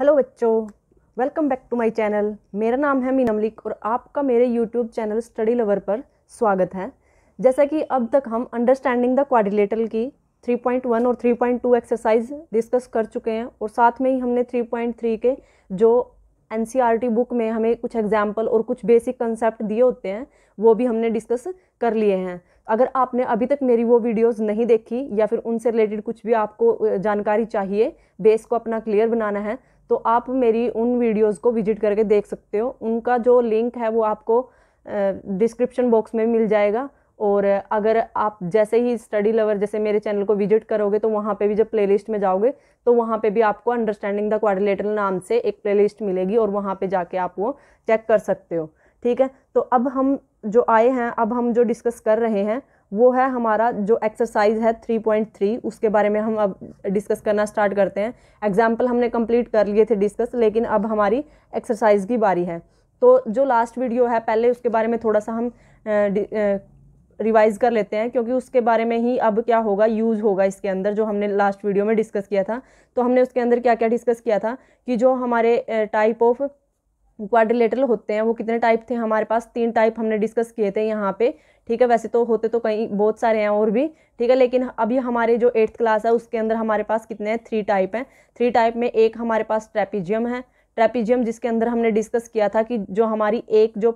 Hello बच्चों welcome back to my channel मेरा नाम है मीन और आपका मेरे यूट्यूब चैनल स्टडी लवर पर स्वागत है जैसा कि अब तक हम अंडरस्टैंडिंग द क्वाड्रिलेटरल की 3.1 और 3.2 एक्सरसाइज डिस्कस कर चुके हैं और साथ में ही हमने 3.3 के जो एन बुक e में हमें कुछ एग्जाम्पल और कुछ बेसिक कंसेप्ट दिए होते हैं वो भी हमने डिस्कस कर लिए हैं अगर आपने अभी तक मेरी वो वीडियोस नहीं देखी या फिर उनसे रिलेटेड कुछ भी आपको जानकारी चाहिए बेस को अपना क्लियर बनाना है तो आप मेरी उन वीडियोज़ को विजिट करके देख सकते हो उनका जो लिंक है वो आपको डिस्क्रिप्शन बॉक्स में मिल जाएगा और अगर आप जैसे ही स्टडी लवर जैसे मेरे चैनल को विजिट करोगे तो वहाँ पे भी जब प्लेलिस्ट में जाओगे तो वहाँ पे भी आपको अंडरस्टैंडिंग द क्वाड्रिलेटरल नाम से एक प्लेलिस्ट मिलेगी और वहाँ पे जाके आप वो चेक कर सकते हो ठीक है तो अब हम जो आए हैं अब हम जो डिस्कस कर रहे हैं वो है हमारा जो एक्सरसाइज है 3.3 उसके बारे में हम अब डिस्कस करना स्टार्ट करते हैं एग्जाम्पल हमने कंप्लीट कर लिए थे डिस्कस लेकिन अब हमारी एक्सरसाइज की बारी है तो जो लास्ट वीडियो है पहले उसके बारे में थोड़ा सा हम रिवाइज़ कर लेते हैं क्योंकि उसके बारे में ही अब क्या होगा यूज़ होगा इसके अंदर जो हमने लास्ट वीडियो में डिस्कस किया था तो हमने उसके अंदर क्या क्या डिस्कस किया था कि जो हमारे टाइप ऑफ क्वाड्रिलेटरल होते हैं वो कितने टाइप थे हमारे पास तीन टाइप हमने डिस्कस किए थे यहाँ पे ठीक है वैसे तो होते तो कई बहुत सारे हैं और भी ठीक है लेकिन अभी हमारे जो एट्थ क्लास है उसके अंदर हमारे पास कितने हैं थ्री टाइप हैं थ्री टाइप में एक हमारे पास ट्रेपिजियम है ट्रेपिजियम जिसके अंदर हमने डिस्कस किया था कि जो हमारी एक जो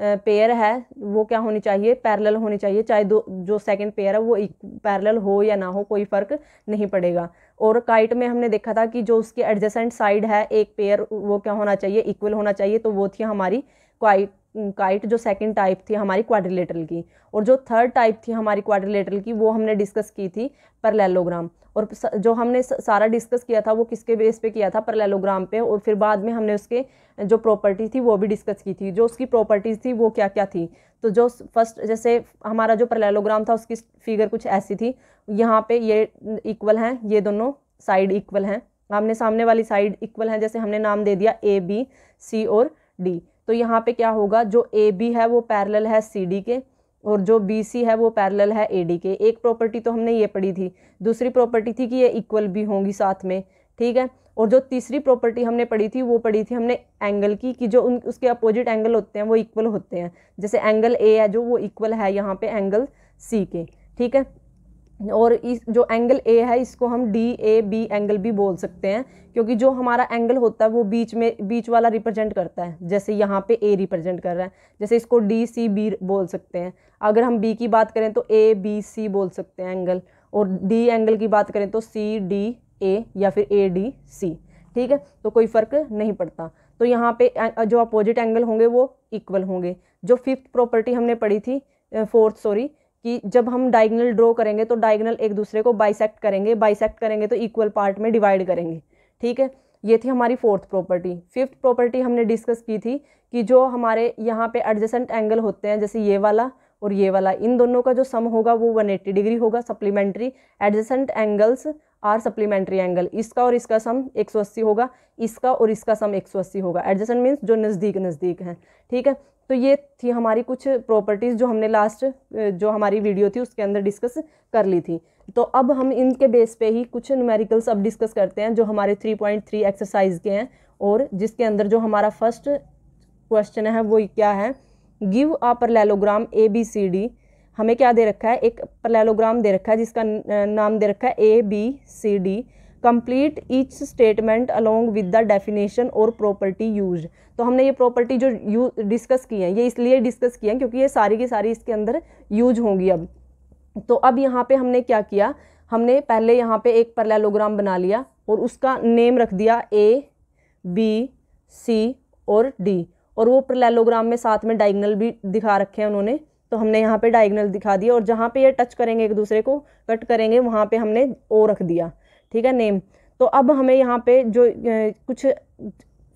पेयर है वो क्या होनी चाहिए पैरेलल होनी चाहिए चाहे दो जो सेकंड पेयर है वो पैरेलल हो या ना हो कोई फ़र्क नहीं पड़ेगा और काइट में हमने देखा था कि जो उसके एडजेसेंट साइड है एक पेयर वो क्या होना चाहिए इक्वल होना चाहिए तो वो थी हमारी क्वाइट काइट जो सेकंड टाइप थी हमारी क्वाड्रिलेटरल की और जो थर्ड टाइप थी हमारी क्वाड्रिलेटरल की वो हमने डिस्कस की थी परलेलोग्राम और जो हमने सारा डिस्कस किया था वो किसके बेस पे किया था परलेलोग्राम पे और फिर बाद में हमने उसके जो प्रॉपर्टी थी वो भी डिस्कस की थी जो उसकी प्रॉपर्टीज़ थी वो क्या क्या थी तो जो फर्स्ट जैसे हमारा जो परलेलोग्राम था उसकी फिगर कुछ ऐसी थी यहाँ पर ये इक्वल हैं ये दोनों साइड इक्वल हैं आमने सामने वाली साइड इक्वल हैं जैसे हमने नाम दे दिया ए बी सी और डी तो यहाँ पे क्या होगा जो ए बी है वो पैरेलल है सी डी के और जो बी सी है वो पैरेलल है ए डी के एक प्रॉपर्टी तो हमने ये पढ़ी थी दूसरी प्रॉपर्टी थी कि ये इक्वल भी होंगी साथ में ठीक है और जो तीसरी प्रॉपर्टी हमने पढ़ी थी वो पढ़ी थी हमने एंगल की कि जो उन उसके अपोजिट एंगल होते हैं वो इक्वल होते हैं जैसे एंगल ए है जो वो इक्वल है यहाँ पे एंगल सी के ठीक है और इस जो एंगल ए है इसको हम डी ए बी एंगल भी बोल सकते हैं क्योंकि जो हमारा एंगल होता है वो बीच में बीच वाला रिप्रेजेंट करता है जैसे यहाँ पे ए रिप्रेजेंट कर रहा है जैसे इसको डी सी बी बोल सकते हैं अगर हम बी की बात करें तो ए बी सी बोल सकते हैं एंगल और डी एंगल की बात करें तो सी डी ए या फिर ए डी सी ठीक है तो कोई फ़र्क नहीं पड़ता तो यहाँ पे जो अपोजिट एंगल होंगे वो इक्वल होंगे जो फिफ्थ प्रॉपर्टी हमने पढ़ी थी फोर्थ सॉरी कि जब हम डायगनल ड्रॉ करेंगे तो डायगनल एक दूसरे को बाइसेक्ट करेंगे बाइसेक्ट करेंगे तो इक्वल पार्ट में डिवाइड करेंगे ठीक है ये थी हमारी फोर्थ प्रॉपर्टी फिफ्थ प्रॉपर्टी हमने डिस्कस की थी कि जो हमारे यहाँ पे एडजेसेंट एंगल होते हैं जैसे ये वाला और ये वाला इन दोनों का जो सम होगा वो 180 डिग्री होगा supplementary adjacent angles are supplementary angle इसका और इसका सम 180 होगा इसका और इसका सम 180 होगा एडजेसेंट मीन्स जो नज़दीक नज़दीक हैं ठीक है तो ये थी हमारी कुछ प्रॉपर्टीज़ जो हमने लास्ट जो हमारी वीडियो थी उसके अंदर डिस्कस कर ली थी तो अब हम इनके बेस पे ही कुछ न्यूमेरिकल्स अब डिस्कस करते हैं जो हमारे 3.3 एक्सरसाइज के हैं और जिसके अंदर जो हमारा फर्स्ट क्वेश्चन है वो क्या है give a parallelogram A B C D हमें क्या दे रखा है एक परलेलोग्राम दे रखा है जिसका नाम दे रखा है A B C D complete each statement along with the definition और प्रॉपर्टी यूज तो हमने ये प्रॉपर्टी जो यू डिस्कस की है ये इसलिए डिस्कस किए है क्योंकि ये सारी की सारी इसके अंदर यूज होंगी अब तो अब यहाँ पे हमने क्या किया हमने पहले यहाँ पे एक परलेलोग्राम बना लिया और उसका नेम रख दिया ए बी सी और डी और वो परलेलोग्राम में साथ में डाइगनल भी दिखा रखे हैं उन्होंने तो हमने यहाँ पे डाइगनल दिखा दिया और जहाँ पे ये टच करेंगे एक दूसरे को कट करेंगे वहाँ पे हमने ओ रख दिया ठीक है नेम तो अब हमें यहाँ पे जो कुछ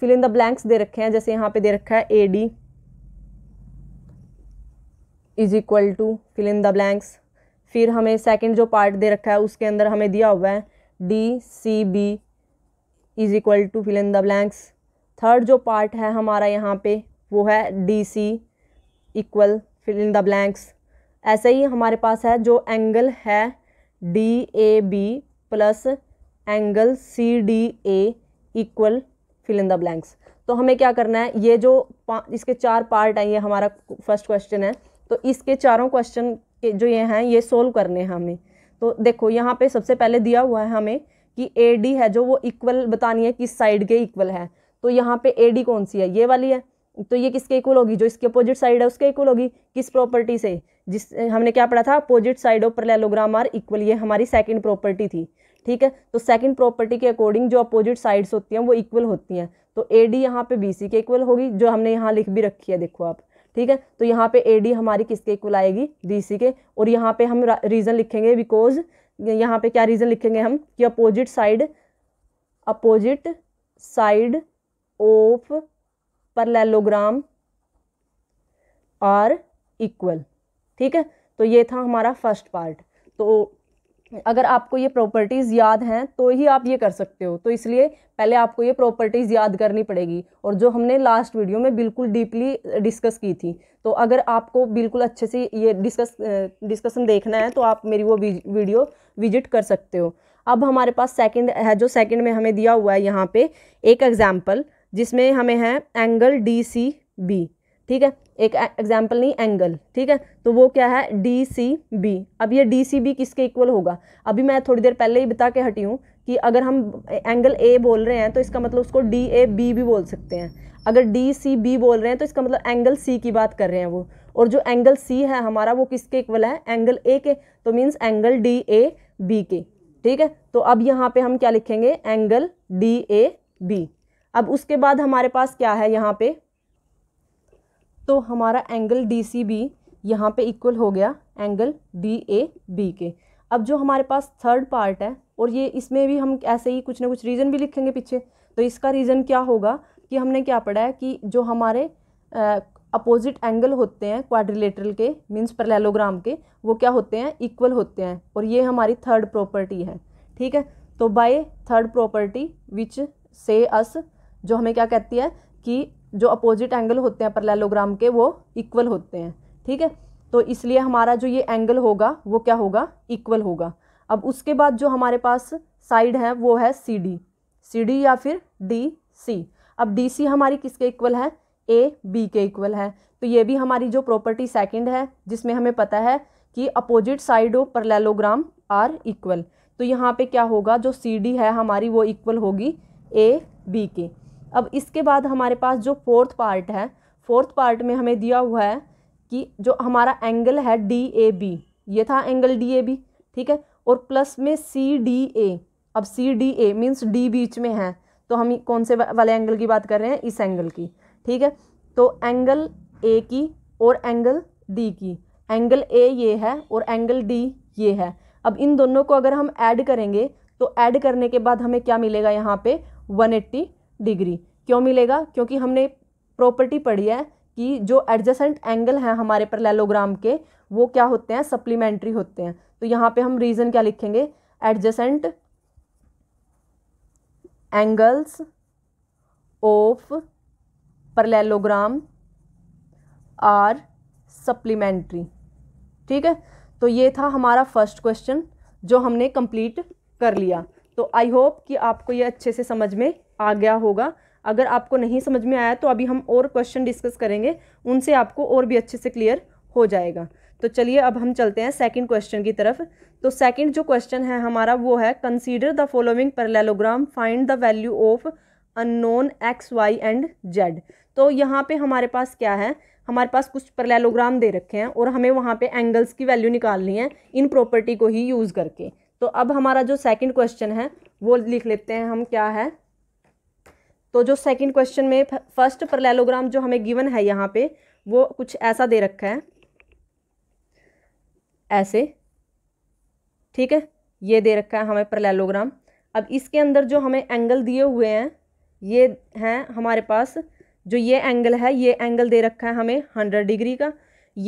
फिल इन द ब्लैंक्स दे रखे हैं जैसे यहाँ पे दे रखा है A D is equal to fill in the blanks फिर हमें सेकंड जो पार्ट दे रखा है उसके अंदर हमें दिया हुआ है D C B is equal to fill in the blanks third जो पार्ट है हमारा यहाँ पे वो है D C equal fill in the blanks ऐसे ही हमारे पास है जो एंगल है D A B plus angle C D A equal fill in the blanks तो हमें क्या करना है ये जो इसके चार पार्ट हैं ये हमारा फर्स्ट क्वेश्चन है तो इसके चारों क्वेश्चन जो ये हैं ये सोल्व करने हैं हमें तो देखो यहाँ पे सबसे पहले दिया हुआ है हमें कि ए डी है जो वो इक्वल बतानी है किस साइड के इक्वल है तो यहाँ पे ए डी कौन सी है ये वाली है तो ये किसके इक्वल होगी जो इसके अपोजिट साइड है उसके इक्वल होगी किस प्रॉपर्टी से जिस हमने क्या पढ़ा था opposite side of parallelogram are equal ये हमारी सेकेंड प्रॉपर्टी थी ठीक है तो सेकेंड प्रॉपर्टी के अकॉर्डिंग जो अपोजिट साइड्स होती हैं वो इक्वल होती हैं तो ए डी यहाँ पे बी सी के इक्वल होगी जो हमने यहाँ लिख भी रखी है देखो आप ठीक है तो यहाँ पे ए डी हमारी किसके इक्वल आएगी डी सी के और यहाँ पे हम रीज़न लिखेंगे बिकॉज यहाँ पे क्या रीज़न लिखेंगे हम कि opposite side opposite side of parallelogram are equal ठीक है तो ये था हमारा फर्स्ट पार्ट तो अगर आपको ये प्रॉपर्टीज़ याद हैं तो ही आप ये कर सकते हो तो इसलिए पहले आपको ये प्रॉपर्टीज़ याद करनी पड़ेगी और जो हमने लास्ट वीडियो में बिल्कुल डीपली डिस्कस की थी तो अगर आपको बिल्कुल अच्छे से ये डिस्कस डिस्कशन देखना है तो आप मेरी वो वीडियो विजिट कर सकते हो अब हमारे पास सेकंड है जो सेकंड में हमें दिया हुआ है यहाँ पे एक एग्जाम्पल जिसमें हमें है एंगल डी सी बी ठीक है एक एग्जाम्पल नहीं एंगल ठीक है तो वो क्या है डी सी बी अब ये डी सी बी किसके इक्वल होगा अभी मैं थोड़ी देर पहले ही बता के हटी हूँ कि अगर हम एंगल ए बोल रहे हैं तो इसका मतलब उसको डी ए बी भी बोल सकते हैं अगर डी सी बी बोल रहे हैं तो इसका मतलब एंगल सी की बात कर रहे हैं वो और जो एंगल सी है हमारा वो किसके इक्वल है एंगल ए के तो means angle D A B के ठीक है तो अब यहाँ पे हम क्या लिखेंगे एंगल डी ए बी अब उसके बाद हमारे पास क्या है यहाँ पे तो हमारा एंगल डी सी बी यहाँ पर इक्वल हो गया एंगल डी ए बी के अब जो हमारे पास थर्ड पार्ट है और ये इसमें भी हम ऐसे ही कुछ ना कुछ रीज़न भी लिखेंगे पीछे तो इसका रीज़न क्या होगा कि हमने क्या पढ़ा है कि जो हमारे अपोजिट एंगल होते हैं क्वाड्रिलेटरल के मीन्स पैरेललोग्राम के वो क्या होते हैं इक्वल होते हैं और ये हमारी थर्ड प्रॉपर्टी है ठीक है तो बाय थर्ड प्रॉपर्टी विच से अस जो हमें क्या कहती है कि जो अपोजिट एंगल होते हैं परलेलोग्राम के वो इक्वल होते हैं ठीक है तो इसलिए हमारा जो ये एंगल होगा वो क्या होगा इक्वल होगा अब उसके बाद जो हमारे पास साइड है वो है सी डी सी डी या फिर डी सी अब डी सी हमारी किसके इक्वल है ए बी के इक्वल है तो ये भी हमारी जो प्रॉपर्टी सेकंड है जिसमें हमें पता है कि opposite side of parallelogram are equal तो यहाँ पे क्या होगा जो सी डी है हमारी वो इक्वल होगी ए बी के अब इसके बाद हमारे पास जो फोर्थ पार्ट है फोर्थ पार्ट में हमें दिया हुआ है कि जो हमारा एंगल है डी ए बी ये था एंगल डी ए बी ठीक है और प्लस में सी डी ए अब C D A means D बीच में है तो हम कौन से वाले एंगल की बात कर रहे हैं इस एंगल की ठीक है तो एंगल ए की और एंगल डी की एंगल ए ये है और एंगल डी ये है अब इन दोनों को अगर हम ऐड करेंगे तो ऐड करने के बाद हमें क्या मिलेगा यहाँ पे 180 डिग्री क्यों मिलेगा क्योंकि हमने प्रॉपर्टी पढ़ी है कि जो एडजसेंट एंगल हैं हमारे पैरेललोग्राम के वो क्या होते हैं सप्लीमेंट्री होते हैं तो यहाँ पे हम रीज़न क्या लिखेंगे adjacent angles of parallelogram are supplementary ठीक है तो ये था हमारा फर्स्ट क्वेश्चन जो हमने कंप्लीट कर लिया तो आई होप कि आपको ये अच्छे से समझ में आ गया होगा अगर आपको नहीं समझ में आया तो अभी हम और क्वेश्चन डिस्कस करेंगे उनसे आपको और भी अच्छे से क्लियर हो जाएगा तो चलिए अब हम चलते हैं सेकंड क्वेश्चन की तरफ तो सेकंड जो क्वेश्चन है हमारा वो है consider the following parallelogram find the value of unknown x y and z तो यहाँ पे हमारे पास क्या है हमारे पास कुछ पैरेललोग्राम दे रखे हैं और हमें वहाँ पे एंगल्स की वैल्यू निकालनी है इन प्रॉपर्टी को ही यूज़ करके तो अब हमारा जो सेकेंड क्वेश्चन है वो लिख लेते हैं हम क्या है तो जो सेकंड क्वेश्चन में फर्स्ट परलेलोग्राम जो हमें गिवन है यहाँ पे वो कुछ ऐसा दे रखा है ऐसे ठीक है ये दे रखा है हमें परलेलोग्राम अब इसके अंदर जो हमें एंगल दिए हुए हैं ये हैं हमारे पास जो ये एंगल है ये एंगल दे रखा है हमें हंड्रेड डिग्री का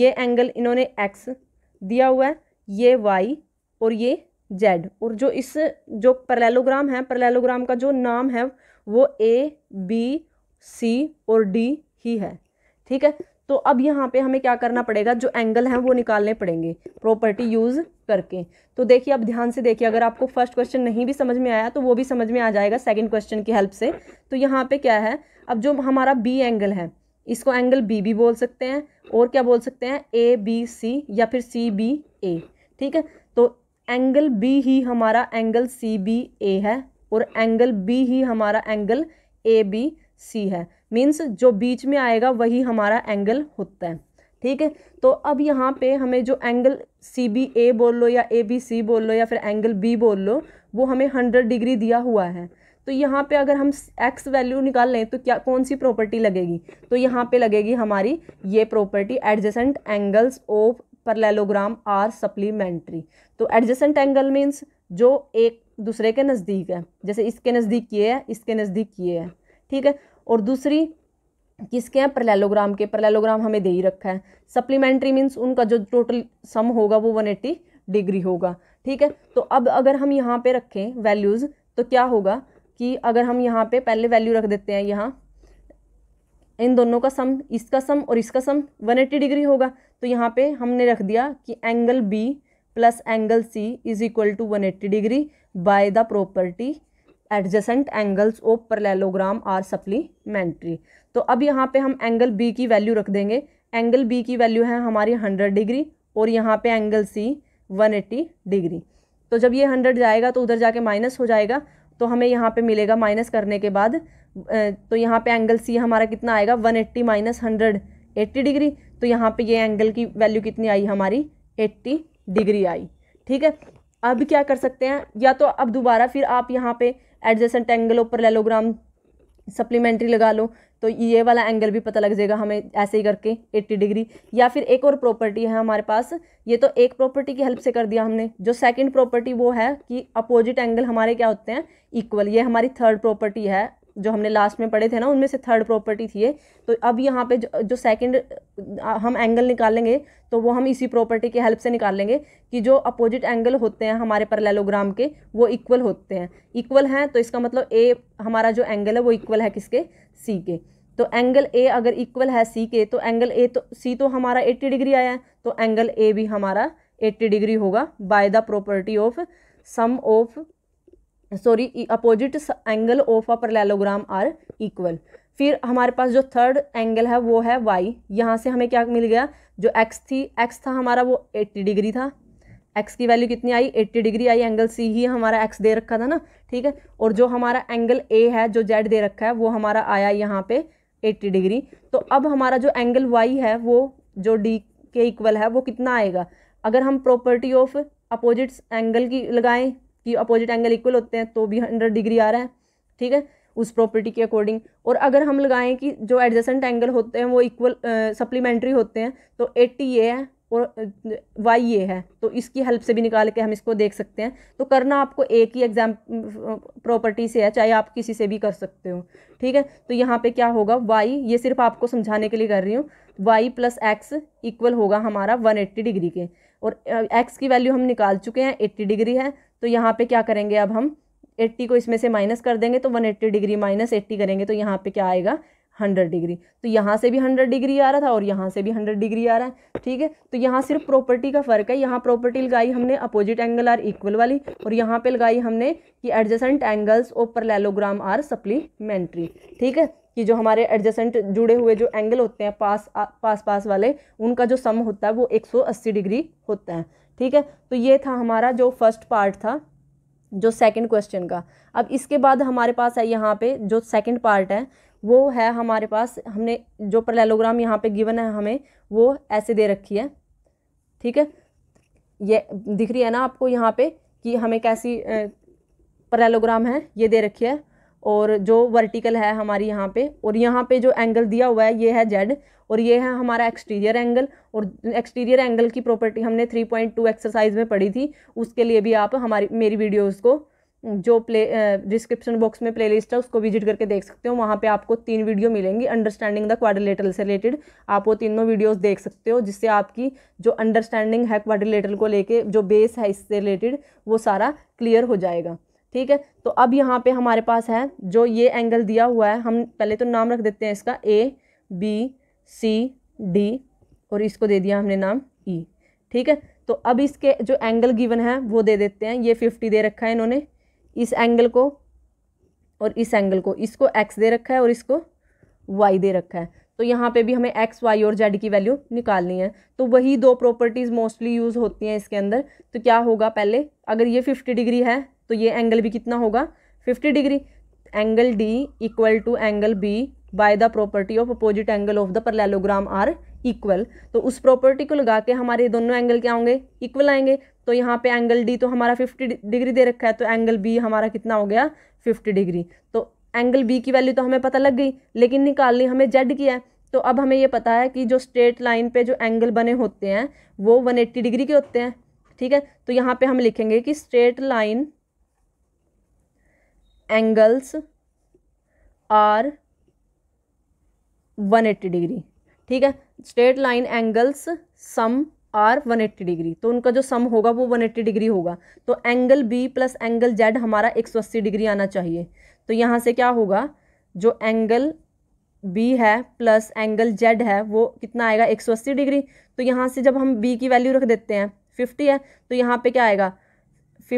ये एंगल इन्होंने एक्स दिया हुआ है ये वाई और ये जेड और जो इस जो परलेलोग्राम है परलेलोग्राम का जो नाम है वो ए बी सी और डी ही है ठीक है तो अब यहाँ पे हमें क्या करना पड़ेगा जो एंगल हैं वो निकालने पड़ेंगे प्रॉपर्टी यूज़ करके तो देखिए अब ध्यान से देखिए अगर आपको फर्स्ट क्वेश्चन नहीं भी समझ में आया तो वो भी समझ में आ जाएगा सेकंड क्वेश्चन की हेल्प से तो यहाँ पे क्या है अब जो हमारा बी एंगल है इसको एंगल बी भी बोल सकते हैं और क्या बोल सकते हैं ए बी सी या फिर सी बी ए ठीक है तो एंगल बी ही हमारा एंगल सी बी ए है और एंगल बी ही हमारा एंगल ए बी सी है मीन्स जो बीच में आएगा वही हमारा एंगल होता है ठीक है तो अब यहाँ पे हमें जो एंगल सी बी ए बोल लो या ए बी सी बोल लो या फिर एंगल बी बोल लो वो हमें हंड्रेड डिग्री दिया हुआ है तो यहाँ पे अगर हम एक्स वैल्यू निकाल लें तो क्या कौन सी प्रॉपर्टी लगेगी तो यहाँ पे लगेगी हमारी ये property adjacent angles of parallelogram are supplementary तो एडजेसेंट एंगल मीन्स जो एक दूसरे के नज़दीक है जैसे इसके नज़दीक ये है इसके नज़दीक ये है ठीक है और दूसरी किसके हैं प्रलैलोग्राम के प्रलैलोग्राम हमें दे ही रखा है सप्लीमेंट्री मीन्स उनका जो टोटल सम होगा वो वन एट्टी डिग्री होगा ठीक है तो अब अगर हम यहाँ पे रखें वैल्यूज़ तो क्या होगा कि अगर हम यहाँ पे पहले वैल्यू रख देते हैं यहाँ इन दोनों का सम इसका सम और इसका सम वन एट्टी डिग्री होगा तो यहाँ पे हमने रख दिया कि angle b plus angle c is equal to one eighty degree by the property adjacent angles of parallelogram are supplementary तो अब यहाँ पे हम एंगल बी की वैल्यू रख देंगे एंगल बी की वैल्यू है हमारी हंड्रेड डिग्री और यहाँ पे एंगल सी वन डिग्री तो जब ये हंड्रेड जाएगा तो उधर जाके माइनस हो जाएगा तो हमें यहाँ पे मिलेगा माइनस करने के बाद तो यहाँ पे एंगल सी हमारा कितना आएगा one eighty minus hundred eighty degree तो यहाँ पे ये एंगल की वैल्यू कितनी आई हमारी एट्टी डिग्री आई ठीक है अब क्या कर सकते हैं या तो अब दोबारा फिर आप यहाँ पे एडजस्टेंट एंगल ऊपर लेलोग्राम सप्लीमेंट्री लगा लो तो ये वाला एंगल भी पता लग जाएगा हमें ऐसे ही करके 80 डिग्री या फिर एक और प्रॉपर्टी है हमारे पास ये तो एक प्रॉपर्टी की हेल्प से कर दिया हमने जो सेकंड प्रॉपर्टी वो है कि अपोजिट एंगल हमारे क्या होते हैं इक्वल ये हमारी थर्ड प्रॉपर्टी है जो हमने लास्ट में पढ़े थे ना उनमें से थर्ड प्रॉपर्टी थी ये तो अब यहाँ पे जो, जो सेकंड हम एंगल निकालेंगे तो वो हम इसी प्रॉपर्टी के हेल्प से निकाल लेंगे कि जो अपोजिट एंगल होते हैं हमारे पैरेललोग्राम के वो इक्वल होते हैं इक्वल हैं तो इसका मतलब ए हमारा जो एंगल है वो इक्वल है किसके सी के तो एंगल ए अगर इक्वल है सी के तो एंगल ए तो सी तो हमारा एट्टी डिग्री आया है तो एंगल ए भी हमारा एट्टी डिग्री होगा by the property of sum of sorry opposite angle of a parallelogram are equal फिर हमारे पास जो थर्ड एंगल है वो है वाई यहाँ से हमें क्या मिल गया जो एक्स थी एक्स था हमारा वो एट्टी डिग्री था एक्स की वैल्यू कितनी आई एट्टी डिग्री आई एंगल सी ही हमारा एक्स दे रखा था ना ठीक है और जो हमारा एंगल ए है जो जेड दे रखा है वो हमारा आया यहाँ पे एट्टी डिग्री तो अब हमारा जो एंगल वाई है वो जो डी के इक्वल है वो कितना आएगा अगर हम प्रॉपर्टी ऑफ अपोजिट्स एंगल की लगाएं कि अपोजिट एंगल इक्वल होते हैं तो भी हंड्रेड डिग्री आ रहा है ठीक है उस प्रॉपर्टी के अकॉर्डिंग और अगर हम लगाएं कि जो एडजस्टेंट एंगल होते हैं वो इक्वल सप्लीमेंट्री होते हैं तो एट्टी ये है और वाई ये है तो इसकी हेल्प से भी निकाल के हम इसको देख सकते हैं तो करना आपको एक ही एग्जाम प्रॉपर्टी से है चाहे आप किसी से भी कर सकते हो ठीक है तो यहाँ पे क्या होगा वाई ये सिर्फ आपको समझाने के लिए कर रही हूँ वाई प्लस एक्स इक्वल होगा हमारा वन एट्टी डिग्री के और एक्स की वैल्यू हम निकाल चुके हैं एट्टी डिग्री है तो यहाँ पे क्या करेंगे अब हम 80 को इसमें से माइनस कर देंगे तो 180 डिग्री माइनस 80 करेंगे तो यहाँ पे क्या आएगा 100 डिग्री तो यहाँ से भी 100 डिग्री आ रहा था और यहाँ से भी 100 डिग्री आ रहा है ठीक है तो यहाँ सिर्फ प्रॉपर्टी का फ़र्क है यहाँ प्रॉपर्टी लगाई हमने अपोजिट एंगल आर इक्वल वाली और यहाँ पे लगाई हमने कि adjacent angles of parallelogram are supplementary ठीक है कि जो हमारे एडजसेंट जुड़े हुए जो एंगल होते हैं पास आ, पास पास वाले उनका जो सम होता है वो 180 डिग्री होता है ठीक है तो ये था हमारा जो फर्स्ट पार्ट था जो सेकंड क्वेश्चन का अब इसके बाद हमारे पास है यहाँ पे जो सेकंड पार्ट है वो है हमारे पास हमने जो प्रलेलोग्राम यहाँ पे गिवन है हमें वो ऐसे दे रखी है ठीक है ये दिख रही है ना आपको यहाँ पे कि हमें कैसी प्रलेलोग्राम है ये दे रखी है और जो वर्टिकल है हमारी यहाँ पे और यहाँ पे जो एंगल दिया हुआ है ये है जेड और ये है हमारा एक्सटीरियर एंगल और एक्सटीरियर एंगल की प्रॉपर्टी हमने थ्री पॉइंट टू एक्सरसाइज में पढ़ी थी उसके लिए भी आप हमारी मेरी वीडियोज़ को जो प्ले डिस्क्रिप्शन बॉक्स में प्लेलिस्ट है उसको विजिट करके देख सकते हो वहाँ पे आपको तीन वीडियो मिलेंगी अंडरस्टैंडिंग द क्वाड्रिलेटरल से रिलेटेड आप वो तीनों वीडियोस देख सकते हो जिससे आपकी जो अंडरस्टैंडिंग है क्वाड्रिलेटरल को लेके जो बेस है इससे रिलेटेड वो सारा क्लियर हो जाएगा ठीक है तो अब यहाँ पे हमारे पास है जो ये एंगल दिया हुआ है हम पहले तो नाम रख देते हैं इसका ए बी सी डी और इसको दे दिया हमने नाम ई e, ठीक है तो अब इसके जो एंगल गिवन है वो दे देते हैं ये फिफ्टी दे रखा है इन्होंने इस एंगल को और इस एंगल को इसको एक्स दे रखा है और इसको वाई दे रखा है तो यहाँ पे भी हमें एक्स वाई और जेड की वैल्यू निकालनी है तो वही दो प्रॉपर्टीज़ मोस्टली यूज़ होती हैं इसके अंदर तो क्या होगा पहले अगर ये फिफ्टी डिग्री है तो ये एंगल भी कितना होगा fifty degree angle d equal to angle b by the property of opposite angle of the parallelogram are equal तो उस प्रॉपर्टी को लगा के हमारे दोनों एंगल क्या होंगे इक्वल आएंगे तो यहाँ पे एंगल डी तो हमारा फिफ्टी डिग्री दे रखा है तो एंगल बी हमारा कितना हो गया फिफ्टी डिग्री तो एंगल बी की वैल्यू तो हमें पता लग गई लेकिन निकालनी हमें जेड की है तो अब हमें ये पता है कि जो स्ट्रेट लाइन पे जो एंगल बने होते हैं वो वन एट्टी डिग्री के होते हैं ठीक है तो यहाँ पर हम लिखेंगे कि straight line angles are one eighty degree ठीक है straight line angles sum are 180 degree तो उनका जो सम होगा वो 180 डिग्री होगा तो angle b plus angle z हमारा 180 डिग्री आना चाहिए तो यहाँ से क्या होगा जो एंगल बी है प्लस एंगल जेड है वो कितना आएगा 180 डिग्री तो यहाँ से जब हम बी की वैल्यू रख देते हैं 50 है तो यहाँ पे क्या आएगा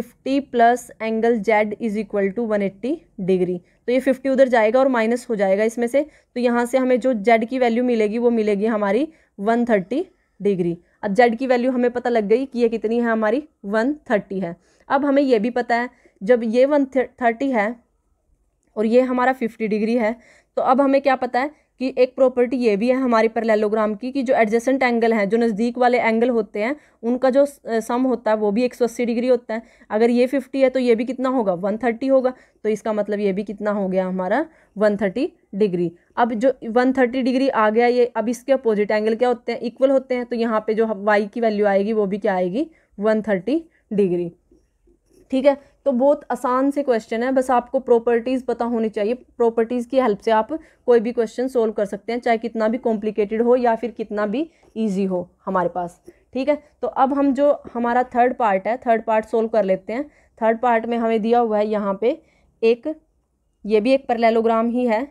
fifty plus angle z is equal to one eighty degree तो ये फिफ्टी उधर जाएगा और माइनस हो जाएगा इसमें से तो यहाँ से हमें जो जेड की वैल्यू मिलेगी वो मिलेगी हमारी वन थर्टी डिग्री अब जेड की वैल्यू हमें पता लग गई कि ये कितनी है हमारी वन थर्टी है अब हमें ये भी पता है जब ये वन थर्टी है और ये हमारा फिफ्टी डिग्री है तो अब हमें क्या पता है कि एक प्रॉपर्टी ये भी है हमारी पैरेललोग्राम की कि जो एडजेसेंट एंगल हैं जो नज़दीक वाले एंगल होते हैं उनका जो सम होता है वो भी एक सौ अस्सी डिग्री होता है अगर ये फिफ्टी है तो ये भी कितना होगा वन थर्टी होगा तो इसका मतलब ये भी कितना हो गया हमारा वन थर्टी डिग्री अब जो वन थर्टी डिग्री आ गया ये अब इसके अपोजिट एंगल क्या होते हैं इक्वल होते हैं तो यहाँ पर जो वाई की वैल्यू आएगी वो भी क्या आएगी वन थर्टी डिग्री ठीक है तो बहुत आसान से क्वेश्चन है बस आपको प्रॉपर्टीज़ पता होनी चाहिए प्रॉपर्टीज़ की हेल्प से आप कोई भी क्वेश्चन सोल्व कर सकते हैं चाहे कितना भी कॉम्प्लिकेटेड हो या फिर कितना भी ईजी हो हमारे पास ठीक है तो अब हम जो हमारा थर्ड पार्ट है थर्ड पार्ट सोल्व कर लेते हैं थर्ड पार्ट में हमें दिया हुआ है यहाँ पे एक ये भी एक परलेलोग्राम ही है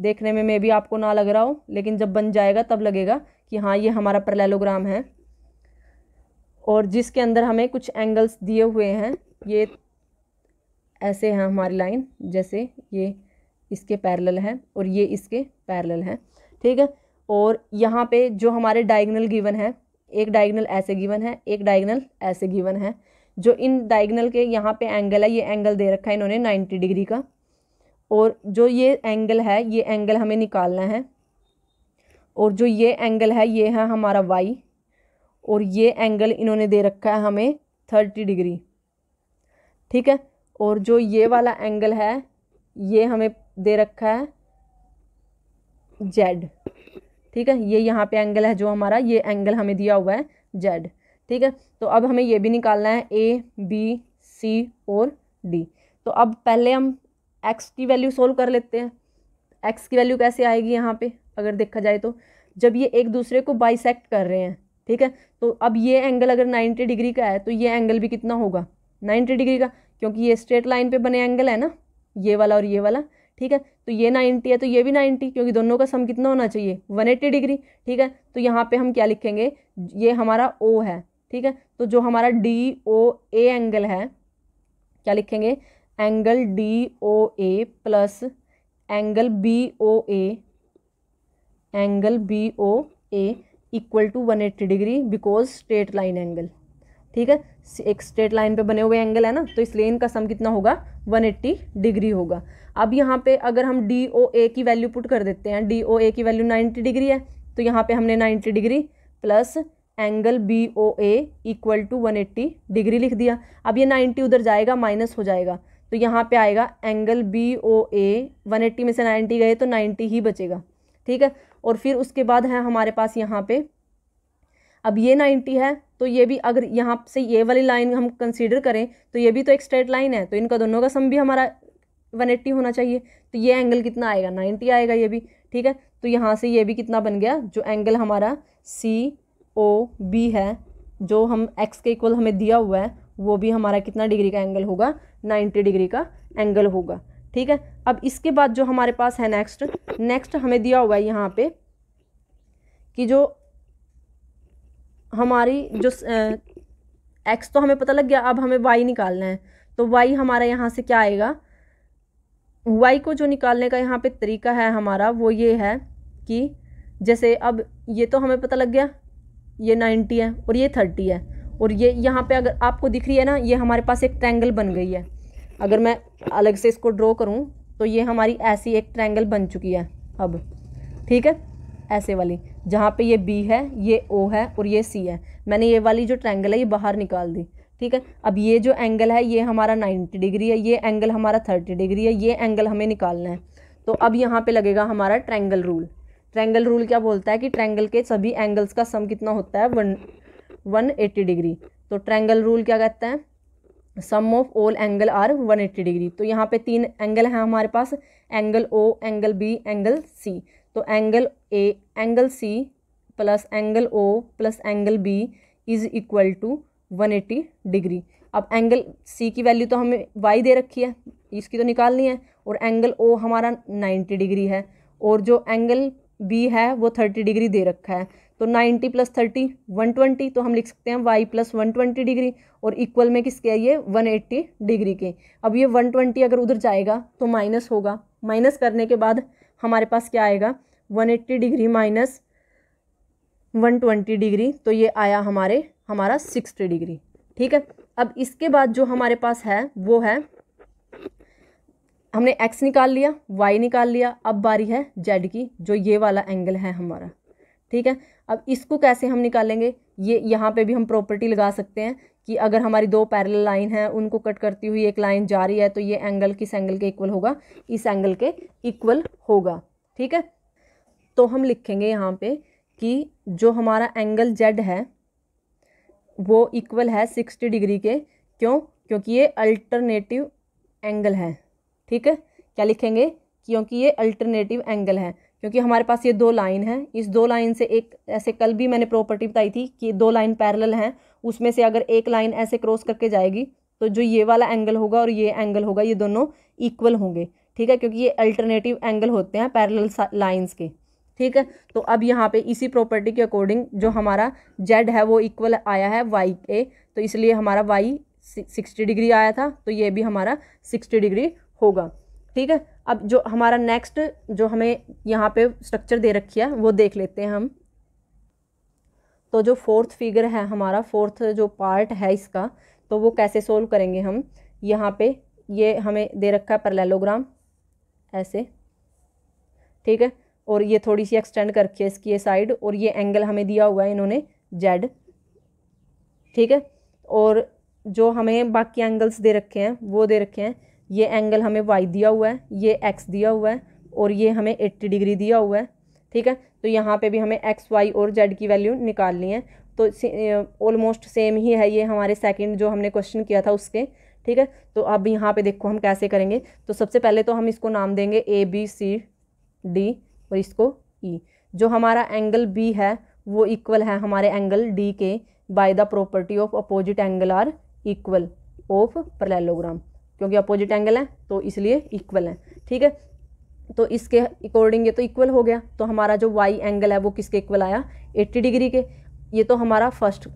देखने में मे भी आपको ना लग रहा हो लेकिन जब बन जाएगा तब लगेगा कि हाँ ये हमारा परलेलोग्राम है और जिसके अंदर हमें कुछ एंगल्स दिए हुए हैं ये ऐसे हैं हमारी लाइन जैसे ये इसके पैरेलल है और ये इसके पैरेलल है ठीक है और यहाँ पे जो हमारे डायगनल गिवन है एक डायगनल ऐसे गिवन है एक डायगनल ऐसे गिवन है जो इन डायगनल के यहाँ पे एंगल है ये एंगल दे रखा है इन्होंने नाइन्टी डिग्री का और जो ये एंगल है ये एंगल हमें निकालना है और जो ये एंगल है ये है हमारा वाई और ये एंगल इन्होंने दे रखा है हमें थर्टी डिग्री ठीक है और जो ये वाला एंगल है ये हमें दे रखा है जेड ठीक है ये यहाँ पे एंगल है जो हमारा ये एंगल हमें दिया हुआ है जेड ठीक है तो अब हमें ये भी निकालना है ए बी सी और डी तो अब पहले हम एक्स की वैल्यू सोल्व कर लेते हैं एक्स की वैल्यू कैसे आएगी यहाँ पे अगर देखा जाए तो जब ये एक दूसरे को बाइसेक्ट कर रहे हैं ठीक है तो अब ये एंगल अगर नाइन्टी डिग्री का है तो ये एंगल भी कितना होगा नाइन्टी डिग्री का क्योंकि ये स्ट्रेट लाइन पे बने एंगल है ना ये वाला और ये वाला ठीक है तो ये नाइन्टी है तो ये भी नाइन्टी क्योंकि दोनों का सम कितना होना चाहिए वन एट्टी डिग्री ठीक है तो यहाँ पे हम क्या लिखेंगे ये हमारा ओ है ठीक है तो जो हमारा डी ओ ए एंगल है क्या लिखेंगे angle d o a plus angle b o a angle b o a equal to one eighty degree because straight line angle ठीक है एक स्ट्रेट लाइन पे बने हुए एंगल है ना तो इसलिए इनका सम कितना होगा 180 डिग्री होगा अब यहाँ पे अगर हम डी ओ ए की वैल्यू पुट कर देते हैं डी ओ ए की वैल्यू 90 डिग्री है तो यहाँ पे हमने 90 degree plus angle b o a equal to one degree लिख दिया अब ये नाइन्टी उधर जाएगा माइनस हो जाएगा तो यहाँ पे आएगा angle b o a one में से नाइन्टी गए तो नाइन्टी ही बचेगा ठीक है और फिर उसके बाद है हमारे पास यहाँ पर अब ये नाइन्टी है तो ये भी अगर यहाँ से ये वाली लाइन हम कंसिडर करें तो ये भी तो एक स्ट्रेट लाइन है तो इनका दोनों का सम भी हमारा वन एट्टी होना चाहिए तो ये एंगल कितना आएगा नाइन्टी आएगा ये भी ठीक है तो यहाँ से ये भी कितना बन गया जो एंगल हमारा सी ओ बी है जो हम एक्स के इक्वल हमें दिया हुआ है वो भी हमारा कितना डिग्री का एंगल होगा नाइन्टी डिग्री का एंगल होगा ठीक है अब इसके बाद जो हमारे पास है नेक्स्ट नेक्स्ट हमें दिया हुआ है यहाँ पे कि जो हमारी जो एक्स तो हमें पता लग गया अब हमें वाई निकालना है तो वाई हमारा यहाँ से क्या आएगा वाई को जो निकालने का यहाँ पे तरीका है हमारा वो ये है कि जैसे अब ये तो हमें पता लग गया ये नाइन्टी है और ये थर्टी है और ये यहाँ पे अगर आपको दिख रही है ना ये हमारे पास एक ट्रैंगल बन गई है अगर मैं अलग से इसको ड्रॉ करूँ तो ये हमारी ऐसी एक ट्रैंगल बन चुकी है अब ठीक है ऐसे वाली जहाँ पे ये बी है ये ओ है और ये सी है मैंने ये वाली जो ट्रैंगल है ये बाहर निकाल दी ठीक है अब ये जो एंगल है ये हमारा नाइन्टी डिग्री है ये एंगल हमारा थर्टी डिग्री है ये एंगल हमें निकालना है तो अब यहाँ पे लगेगा हमारा ट्रैंगल रूल ट्रैंगल रूल क्या बोलता है कि ट्रैंगल के सभी एंगल्स का सम कितना होता है वन वन एट्टी डिग्री तो ट्रैंगल रूल क्या कहता है sum of all angle are one eighty degree तो यहाँ पे तीन एंगल हैं हमारे पास angle o angle b angle c तो angle a angle c plus angle o plus angle b is equal to one eighty degree अब angle c की वैल्यू तो हमें वाई दे रखी है इसकी तो निकालनी है और एंगल ओ हमारा नाइन्टी डिग्री है और जो एंगल बी है वो थर्टी डिग्री दे रखा है तो ninety plus thirty one twenty तो हम लिख सकते हैं y plus one twenty degree और इक्वल में किसके है ये वन एट्टी डिग्री के अब ये वन ट्वेंटी अगर उधर जाएगा तो माइनस होगा माइनस करने के बाद हमारे पास क्या आएगा one eighty degree minus one twenty degree तो ये आया हमारे हमारा सिक्सटी डिग्री ठीक है अब इसके बाद जो हमारे पास है वो है हमने एक्स निकाल लिया वाई निकाल लिया अब बारी है जेड की जो ये वाला एंगल है हमारा ठीक है अब इसको कैसे हम निकालेंगे ये यहाँ पे भी हम प्रॉपर्टी लगा सकते हैं कि अगर हमारी दो पैरल लाइन है उनको कट करती हुई एक लाइन जा रही है तो ये एंगल किस एंगल के इक्वल होगा इस एंगल के इक्वल होगा ठीक है तो हम लिखेंगे यहाँ पे कि जो हमारा एंगल जेड है वो इक्वल है सिक्सटी डिग्री के क्यों क्योंकि ये अल्टरनेटिव एंगल है ठीक है क्या लिखेंगे क्योंकि ये अल्टरनेटिव एंगल है क्योंकि हमारे पास ये दो लाइन है इस दो लाइन से एक ऐसे कल भी मैंने प्रॉपर्टी बताई थी कि दो लाइन पैरेलल हैं उसमें से अगर एक लाइन ऐसे क्रॉस करके जाएगी तो जो ये वाला एंगल होगा और ये एंगल होगा ये दोनों इक्वल होंगे ठीक है क्योंकि ये अल्टरनेटिव एंगल होते हैं पैरेलल लाइंस के ठीक है तो अब यहाँ पे इसी प्रॉपर्टी के अकॉर्डिंग जो हमारा जेड है वो इक्वल आया है वाई के तो इसलिए हमारा वाई सिक्सटी डिग्री आया था तो ये भी हमारा सिक्सटी डिग्री होगा ठीक है अब जो हमारा नेक्स्ट जो हमें यहाँ पे स्ट्रक्चर दे रखी है वो देख लेते हैं हम तो जो फोर्थ फिगर है हमारा फोर्थ जो पार्ट है इसका तो वो कैसे सोल्व करेंगे हम यहाँ पे ये हमें दे रखा है परलेलोग्राम ऐसे ठीक है और ये थोड़ी सी एक्सटेंड करके इसकी ये साइड और ये एंगल हमें दिया हुआ है इन्होंने जेड ठीक है और जो हमें बाकी एंगल्स दे रखे हैं वो दे रखे हैं ये एंगल हमें वाई दिया हुआ है ये एक्स दिया हुआ है और ये हमें एट्टी डिग्री दिया हुआ है ठीक है तो यहाँ पे भी हमें एक्स वाई और जेड की वैल्यू निकालनी है तो ऑलमोस्ट सेम ही है ये हमारे सेकंड जो हमने क्वेश्चन किया था उसके ठीक है तो अब यहाँ पे देखो हम कैसे करेंगे तो सबसे पहले तो हम इसको नाम देंगे ए बी सी डी और इसको ई e. जो हमारा एंगल बी है वो इक्वल है हमारे एंगल डी के by the property of opposite angle are equal of parallelogram क्योंकि अपोजिट एंगल है तो इसलिए इक्वल है ठीक है तो इसके अकॉर्डिंग ये तो इक्वल हो गया तो हमारा जो वाई एंगल है वो किसके इक्वल आया 80 डिग्री के ये तो हमारा फर्स्ट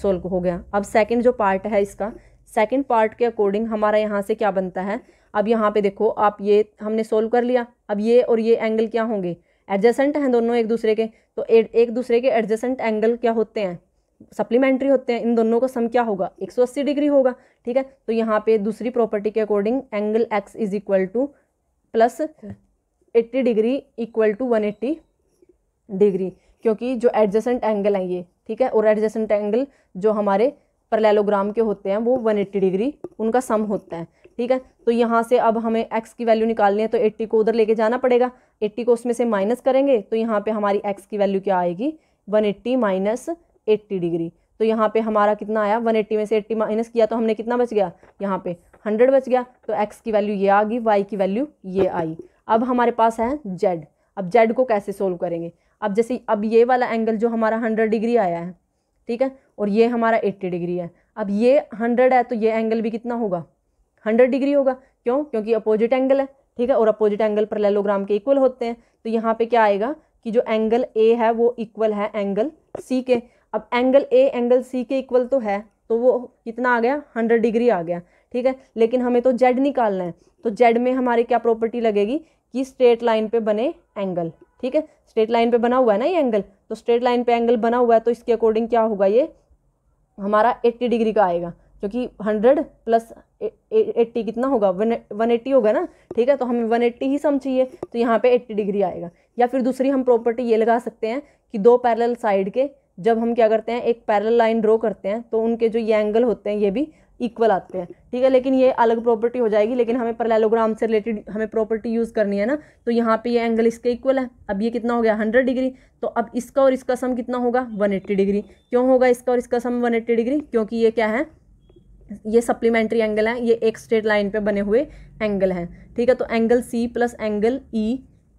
सोल्व हो गया अब सेकंड जो पार्ट है इसका सेकंड पार्ट के अकॉर्डिंग हमारा यहाँ से क्या बनता है अब यहाँ पे देखो आप ये हमने सोल्व कर लिया अब ये और ये एंगल क्या होंगे एडजसेंट हैं दोनों एक दूसरे के तो ए, एक दूसरे के एडजस्टेंट एंगल क्या होते हैं सप्लीमेंट्री होते हैं इन दोनों का सम क्या होगा 180 डिग्री होगा ठीक है तो यहाँ पे दूसरी प्रॉपर्टी के according angle x is equal to plus eighty degree equal to one eighty degree क्योंकि जो एडजसेंट एंगल हैं ये ठीक है और एडजसेंट एंगल जो हमारे परलेलोग्राम के होते हैं वो 180 डिग्री उनका सम होता है ठीक है तो यहाँ से अब हमें एक्स की वैल्यू निकालनी है तो 80 को उधर लेके जाना पड़ेगा 80 को उसमें से माइनस करेंगे तो यहाँ पे हमारी एक्स की वैल्यू क्या आएगी 180 एट्टी माइनस एट्टी डिग्री तो यहाँ पे हमारा कितना आया 180 में से 80 माइनस किया तो हमने कितना बच गया यहाँ पे 100 बच गया तो x की वैल्यू ये आ गई y की वैल्यू ये आई अब हमारे पास है जेड अब जेड को कैसे सोल्व करेंगे अब जैसे अब ये वाला एंगल जो हमारा हंड्रेड डिग्री आया है ठीक है और ये हमारा एट्टी डिग्री है अब ये हंड्रेड है तो ये एंगल भी कितना होगा हंड्रेड डिग्री होगा क्यों क्योंकि अपोजिट एंगल है ठीक है और अपोजिट एंगल पर लेलोग्राम के इक्वल होते हैं तो यहाँ पे क्या आएगा कि जो एंगल ए है वो इक्वल है एंगल सी के अब एंगल ए एंगल सी के इक्वल तो है तो वो कितना आ गया हंड्रेड डिग्री आ गया ठीक है लेकिन हमें तो जेड निकालना है तो जेड में हमारे क्या प्रॉपर्टी लगेगी कि स्ट्रेट लाइन पे बने एंगल ठीक है स्ट्रेट लाइन पे बना हुआ है ना ये एंगल तो स्ट्रेट लाइन पे एंगल बना हुआ है तो इसके अकॉर्डिंग क्या होगा ये हमारा एट्टी डिग्री का आएगा क्योंकि हंड्रेड प्लस एट्टी कितना होगा वन एट्टी होगा ना ठीक है तो हमें वन एट्टी ही समझिए तो यहाँ पे एट्टी डिग्री आएगा या फिर दूसरी हम प्रॉपर्टी ये लगा सकते हैं कि दो पैरल साइड के जब हम क्या करते हैं एक पैरल लाइन ड्रॉ करते हैं तो उनके जो ये एंगल होते हैं ये भी इक्वल आते हैं ठीक है लेकिन ये अलग प्रॉपर्टी हो जाएगी लेकिन हमें पैरेललोग्राम से रिलेटेड हमें प्रॉपर्टी यूज़ करनी है ना तो यहाँ पे ये एंगल इसके इक्वल है अब ये कितना हो गया हंड्रेड डिग्री तो अब इसका और इसका सम कितना होगा वन एट्टी डिग्री क्यों होगा इसका और इसका सम वन एट्टी डिग्री क्योंकि ये क्या है ये सप्लीमेंट्री एंगल है ये एक स्ट्रेट लाइन पर बने हुए एंगल हैं ठीक है तो angle c plus angle E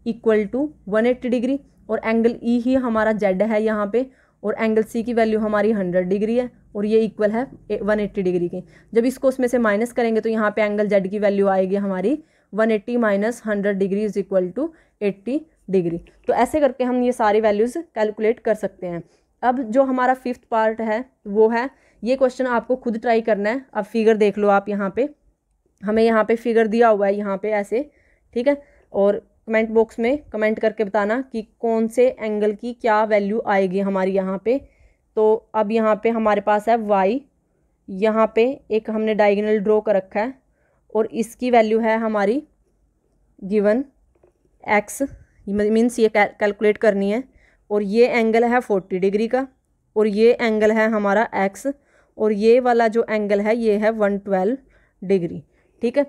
equal to one eighty degree और एंगल ई e ही हमारा जेड है यहाँ पे और एंगल सी की वैल्यू हमारी हंड्रेड डिग्री है और ये इक्वल है वन एट्टी डिग्री की जब इसको उसमें से माइनस करेंगे तो यहाँ पे एंगल जेड की वैल्यू आएगी हमारी one eighty minus hundred degree is equal to eighty degree तो ऐसे करके हम ये सारी वैल्यूज़ कैलकुलेट कर सकते हैं अब जो हमारा फिफ्थ पार्ट है वो है ये क्वेश्चन आपको खुद ट्राई करना है अब फिगर देख लो आप यहाँ पे हमें यहाँ पे फिगर दिया हुआ है यहाँ पे ऐसे ठीक है और कमेंट बॉक्स में कमेंट करके बताना कि कौन से एंगल की क्या वैल्यू आएगी हमारी यहाँ पे तो अब यहाँ पे हमारे पास है वाई यहाँ पे एक हमने डायगनल ड्रॉ कर रखा है और इसकी वैल्यू है हमारी गिवन एक्स मीन्स ये कैलकुलेट करनी है और ये एंगल है फोर्टी डिग्री का और ये एंगल है हमारा एक्स और ये वाला जो एंगल है ये है वन ट्वेल्व डिग्री ठीक है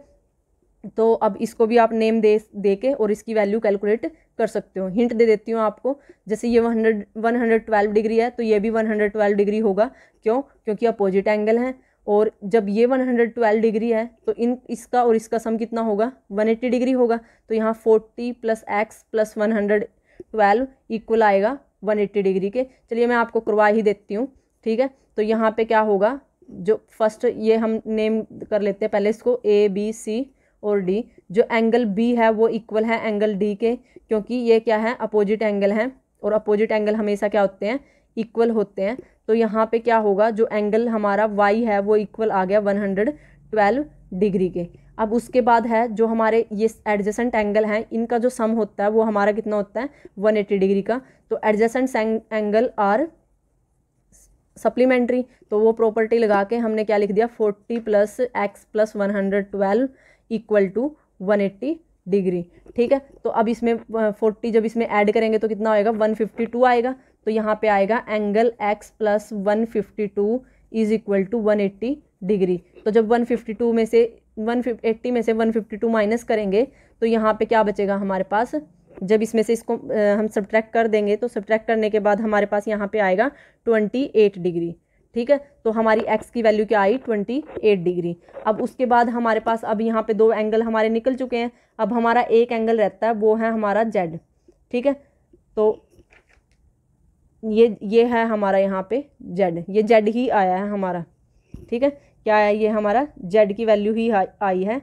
तो अब इसको भी आप नेम दे दे के और इसकी वैल्यू कैलकुलेट कर सकते हो हिंट दे देती हूँ आपको जैसे ये one hundred one hundred twelve degree है तो ये भी वन हंड्रेड ट्वेल्व डिग्री होगा क्यों क्योंकि अपोजिट एंगल हैं और जब ये वन हंड्रेड ट्वेल्व डिग्री है तो इन इसका और इसका सम कितना होगा वन एट्टी डिग्री होगा तो यहाँ 40 plus x plus one hundred twelve equal आएगा वन एट्टी डिग्री के चलिए मैं आपको करवा ही देती हूँ ठीक है तो यहाँ पर क्या होगा जो फर्स्ट ये हम नेम कर लेते हैं पहले इसको ए बी सी और डी जो एंगल बी है वो इक्वल है एंगल डी के क्योंकि ये क्या है अपोजिट एंगल हैं और अपोजिट एंगल हमेशा क्या होते हैं इक्वल होते हैं तो यहाँ पे क्या होगा जो एंगल हमारा वाई है वो इक्वल आ गया वन हंड्रेड ट्वेल्व डिग्री के अब उसके बाद है जो हमारे ये एडजेसेंट एंगल हैं इनका जो सम होता है वो हमारा कितना होता है वन एट्टी डिग्री का तो एडजेसेंट एंगल आर सप्लीमेंट्री तो वो प्रॉपर्टी लगा के हमने क्या लिख दिया forty plus x plus one hundred twelve equal to 180 degree ठीक है तो अब इसमें 40 जब इसमें ऐड करेंगे तो कितना होएगा 152 आएगा तो यहाँ पे आएगा angle x plus one fifty two is equal to one eighty degree तो जब वन फिफ्टी टू में से वन एट्टी में से वन फिफ्टी टू माइनस करेंगे तो यहाँ पे क्या बचेगा हमारे पास जब इसमें से इसको हम सब्ट्रैक्ट कर देंगे तो सब्ट्रैक्ट करने के बाद हमारे पास यहाँ पे आएगा ट्वेंटी एट डिग्री ठीक है तो हमारी एक्स की वैल्यू क्या आई ट्वेंटी एट डिग्री अब उसके बाद हमारे पास अब यहाँ पे दो एंगल हमारे निकल चुके हैं अब हमारा एक एंगल रहता है वो है हमारा जेड ठीक है तो ये ये है हमारा यहाँ पे जेड ये जेड ही आया है हमारा ठीक है क्या है ये हमारा जेड की वैल्यू ही आई है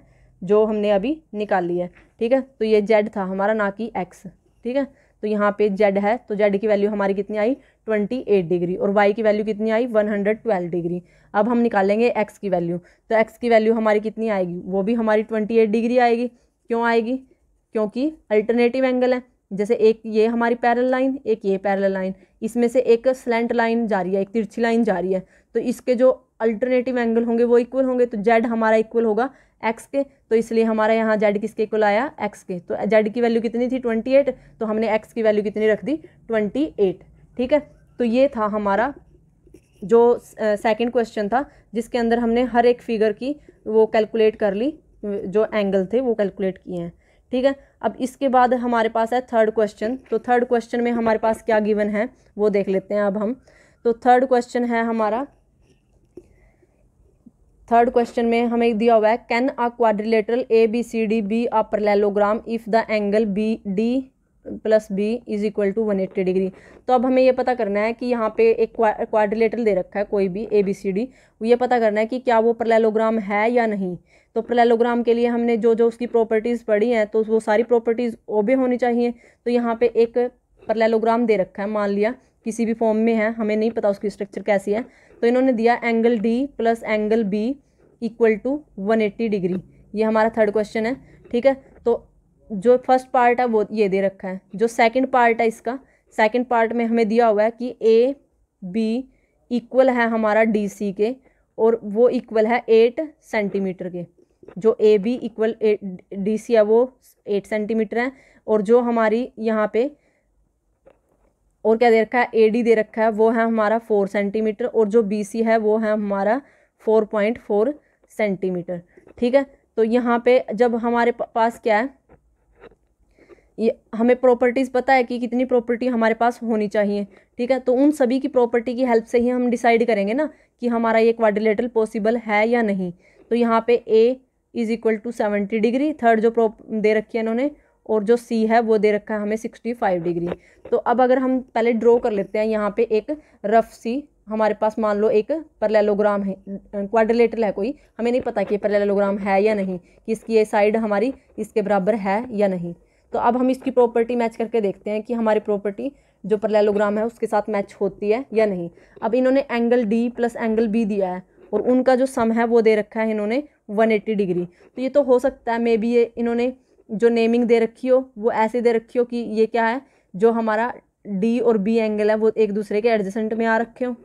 जो हमने अभी निकाली है ठीक है तो ये जेड था हमारा ना कि एक्स ठीक है तो यहाँ पे जेड है तो जेड की वैल्यू हमारी कितनी आई ट्वेंटी एट डिग्री और वाई की वैल्यू कितनी आई वन हंड्रेड ट्वेल्व डिग्री अब हम निकालेंगे एक्स की वैल्यू तो एक्स की वैल्यू हमारी कितनी आएगी वो भी हमारी ट्वेंटी एट डिग्री आएगी क्यों आएगी क्योंकि अल्टरनेटिव एंगल है जैसे एक ये हमारी पैरल लाइन एक ये पैरल लाइन इसमें से एक स्लेंट लाइन जा रही है एक तिरछी लाइन जा रही है तो इसके जो अल्टरनेटिव एंगल होंगे वो इक्वल होंगे तो जेड हमारा इक्वल होगा एक्स के तो इसलिए हमारा यहाँ जेड किसके इक्वल आया एक्स के तो जेड की वैल्यू कितनी थी ट्वेंटी एट तो हमने एक्स की वैल्यू कितनी रख दी ट्वेंटी एट ठीक है तो ये था हमारा जो सेकंड क्वेश्चन था जिसके अंदर हमने हर एक फिगर की वो कैलकुलेट कर ली जो एंगल थे वो कैलकुलेट किए हैं ठीक है अब इसके बाद हमारे पास है थर्ड क्वेश्चन तो थर्ड क्वेश्चन में हमारे पास क्या गिवन है वो देख लेते हैं अब हम तो थर्ड क्वेश्चन है हमारा थर्ड क्वेश्चन में हमें दिया हुआ है can a quadrilateral a B C d be a parallelogram if the angle b d plus b is equal to one eighty degree तो अब हमें ये पता करना है कि यहाँ पे एक क्वाड्रिलेटरल दे रखा है कोई भी ए बी सी डी ये पता करना है कि क्या वो प्रलेलोग्राम है या नहीं तो प्रलेलोग्राम के लिए हमने जो जो उसकी प्रॉपर्टीज़ पढ़ी हैं तो वो सारी प्रॉपर्टीज़ भी होनी चाहिए तो यहाँ पे एक प्रलेलोग्राम दे रखा है मान लिया किसी भी फॉर्म में है हमें नहीं पता उसकी स्ट्रक्चर कैसी है तो इन्होंने दिया angle d plus angle b equal to one eighty degree ये हमारा थर्ड क्वेश्चन है ठीक है तो जो फर्स्ट पार्ट है वो ये दे रखा है जो सेकंड पार्ट है इसका सेकंड पार्ट में हमें दिया हुआ है कि ए बी इक्वल है हमारा डी सी के और वो इक्वल है एट सेंटीमीटर के जो a b equal d c है वो एट सेंटीमीटर है और जो हमारी यहाँ पे और क्या दे रखा है ए डी दे रखा है वो है हमारा फोर सेंटीमीटर और जो बी सी है वो है हमारा फोर पॉइंट फोर सेंटीमीटर ठीक है तो यहाँ पे जब हमारे पास क्या है ये हमें प्रॉपर्टीज़ पता है कि कितनी प्रॉपर्टी हमारे पास होनी चाहिए ठीक है तो उन सभी की प्रॉपर्टी की हेल्प से ही हम डिसाइड करेंगे ना कि हमारा ये क्वाडिलेटर पॉसिबल है या नहीं तो यहाँ पे a is equal to seventy degree third जो प्रॉप दे रखी है इन्होंने और जो सी है वो दे रखा है हमें सिक्सटी फाइव डिग्री तो अब अगर हम पहले ड्रॉ कर लेते हैं यहाँ पे एक रफ सी हमारे पास मान लो एक परलेलोग्राम है क्वाड्रिलेटरल है कोई हमें नहीं पता कि परलेलोग्राम है या नहीं कि इसकी ये साइड हमारी इसके बराबर है या नहीं तो अब हम इसकी प्रॉपर्टी मैच करके देखते हैं कि हमारी प्रॉपर्टी जो परलेलोग्राम है उसके साथ मैच होती है या नहीं अब इन्होंने angle d plus angle b दिया है और उनका जो सम है वो दे रखा है इन्होंने 180 डिग्री तो ये तो हो सकता है मे बी ये इन्होंने जो नेमिंग दे रखी हो वो ऐसे दे रखी हो कि ये क्या है जो हमारा डी और बी एंगल है वो एक दूसरे के एडजस्टेंट में आ रखे हो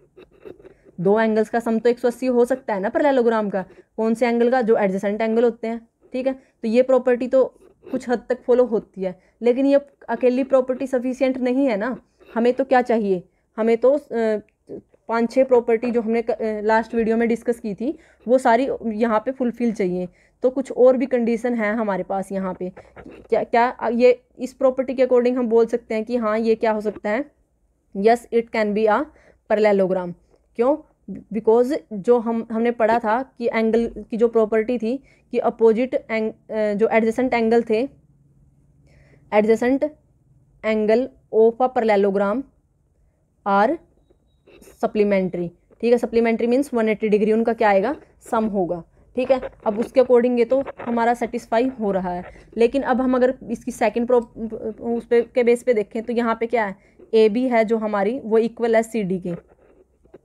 दो एंगल्स का सम तो एक हो सकता है ना परलेलोग्राम का कौन से एंगल का जो एडजस्टेंट एंगल होते हैं ठीक है तो ये प्रॉपर्टी तो कुछ हद तक फॉलो होती है लेकिन ये अकेली प्रॉपर्टी सफिशियंट नहीं है ना हमें तो क्या चाहिए हमें तो पांच छह प्रॉपर्टी जो हमने लास्ट वीडियो में डिस्कस की थी वो सारी यहाँ पे फुलफिल चाहिए तो कुछ और भी कंडीशन है हमारे पास यहाँ पे क्या क्या ये इस प्रॉपर्टी के अकॉर्डिंग हम बोल सकते हैं कि हाँ ये क्या हो सकता है yes it can be a parallelogram क्यों बिकॉज जो हम हमने पढ़ा था कि एंगल की जो प्रॉपर्टी थी कि अपोजिट एंग जो एडजेसेंट एंगल थे adjacent angle of a parallelogram are supplementary ठीक है सप्लीमेंट्री मीन्स 180 डिग्री उनका क्या आएगा सम होगा ठीक है अब उसके अकॉर्डिंग ये तो हमारा सेटिस्फाई हो रहा है लेकिन अब हम अगर इसकी सेकेंड प्रो उस पर के बेस पे देखें तो यहाँ पे क्या है ए बी है जो हमारी वो इक्वल है सी डी की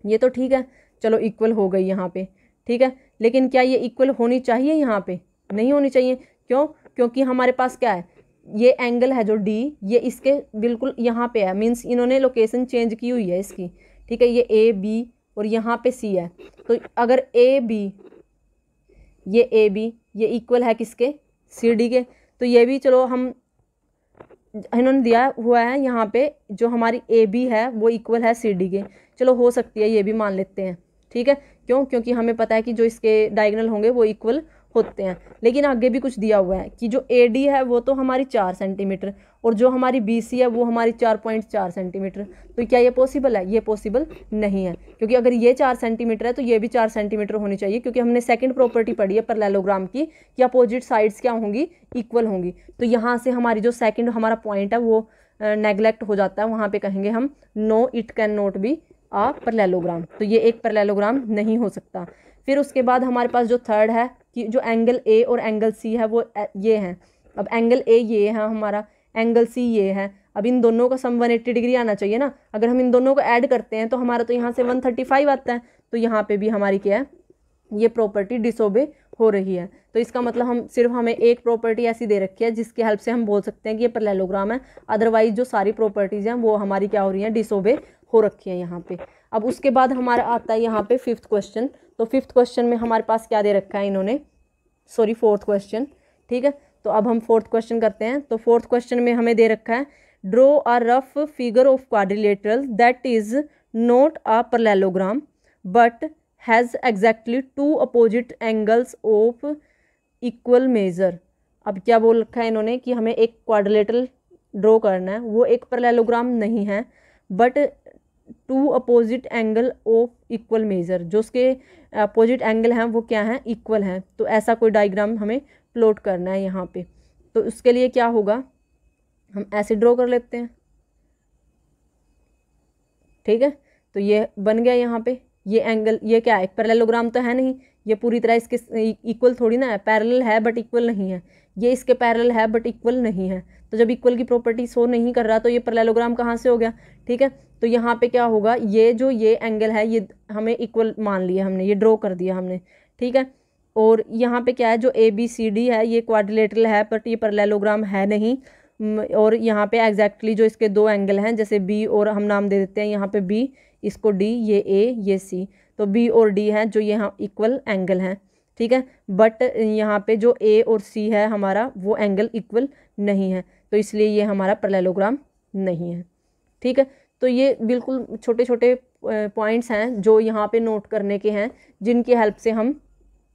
ये तो ठीक है चलो इक्वल हो गई यहाँ पे ठीक है लेकिन क्या ये इक्वल होनी चाहिए यहाँ पे नहीं होनी चाहिए क्यों क्योंकि हमारे पास क्या है ये एंगल है जो डी ये इसके बिल्कुल यहाँ पे है मीन्स इन्होंने लोकेशन चेंज की हुई है इसकी ठीक है ये ए बी और यहाँ पे सी है तो अगर ए बी ये ए बी ये इक्वल है किसके सी डी के तो ये भी चलो हम इन्होंने दिया हुआ है यहाँ पे जो हमारी ए बी है वो इक्वल है सी डी के चलो हो सकती है ये भी मान लेते हैं ठीक है क्यों क्योंकि हमें पता है कि जो इसके डायगनल होंगे वो इक्वल होते हैं लेकिन आगे भी कुछ दिया हुआ है कि जो ए डी है वो तो हमारी चार सेंटीमीटर और जो हमारी बी सी है वो हमारी चार पॉइंट चार सेंटीमीटर तो क्या ये पॉसिबल है ये पॉसिबल नहीं है क्योंकि अगर ये चार सेंटीमीटर है तो ये भी चार सेंटीमीटर होनी चाहिए क्योंकि हमने सेकेंड प्रॉपर्टी पढ़ी है परलेलोग्राम की कि अपोजिट साइड्स क्या होंगी इक्वल होंगी तो यहाँ से हमारी जो सेकेंड हमारा पॉइंट है वो नेगलेक्ट हो जाता है वहाँ पर कहेंगे हम no it can not be a parallelogram तो ये एक परलेलोग्राम नहीं हो सकता फिर उसके बाद हमारे पास जो थर्ड है कि जो एंगल ए और एंगल सी है वो ये हैं अब एंगल ए ये है हमारा एंगल सी ये है अब इन दोनों का सम 180 डिग्री आना चाहिए ना अगर हम इन दोनों को ऐड करते हैं तो हमारा तो यहाँ से 135 आता है तो यहाँ पे भी हमारी क्या है ये प्रॉपर्टी डिसोबे हो रही है तो इसका मतलब हम सिर्फ हमें एक प्रॉपर्टी ऐसी दे रखी है जिसके हेल्प से हम बोल सकते हैं कि ये पलेलोग्राम है अदरवाइज जो सारी प्रॉपर्टीज़ हैं वो हमारी क्या हो रही हैं डिसोबे हो रखी है यहाँ पे अब उसके बाद हमारा आता है यहाँ पे फिफ्थ क्वेश्चन तो फिफ्थ क्वेश्चन में हमारे पास क्या दे रखा है इन्होंने सॉरी फोर्थ क्वेश्चन ठीक है तो अब हम फोर्थ क्वेश्चन करते हैं तो फोर्थ क्वेश्चन में हमें दे रखा है draw a rough figure of quadrilateral that is not a parallelogram but has exactly two opposite angles of equal measure अब क्या बोल रखा है इन्होंने कि हमें एक क्वाड्रिलेटरल ड्रॉ करना है वो एक परलेलोग्राम नहीं है but two opposite angle of equal measure जो उसके अपोजिट एंगल हैं वो क्या हैं इक्वल हैं तो ऐसा कोई डायग्राम हमें प्लॉट करना है यहाँ पे तो उसके लिए क्या होगा हम ऐसे ड्रॉ कर लेते हैं ठीक है तो ये बन गया यहाँ पे ये एंगल ये क्या है पैरेललोग्राम तो है नहीं ये पूरी तरह इसके इक्वल थोड़ी ना है पैरेलल है बट इक्वल नहीं है ये इसके पैरेलल है बट इक्वल नहीं है तो जब इक्वल की प्रॉपर्टी शो नहीं कर रहा तो ये पैरेललोग्राम कहाँ से हो गया ठीक है तो यहाँ पे क्या होगा ये जो ये एंगल है ये हमें इक्वल मान लिया हमने ये ड्रॉ कर दिया हमने ठीक है और यहाँ पे क्या है जो ए बी सी डी है ये क्वाड्रिलेटरल है बट ये परलेलोग्राम है नहीं mm, और यहाँ पे एग्जैक्टली जो इसके दो एंगल हैं जैसे बी और हम नाम दे देते हैं यहाँ पे बी इसको डी ये ए ये सी तो बी और डी हैं जो यहाँ इक्वल एंगल हैं ठीक है बट यहाँ पे जो ए और सी है हमारा वो एंगल इक्वल नहीं है तो इसलिए ये हमारा परलेलोग्राम नहीं है ठीक है तो ये बिल्कुल छोटे छोटे पॉइंट्स हैं जो यहाँ पे नोट करने के हैं जिनकी हेल्प से हम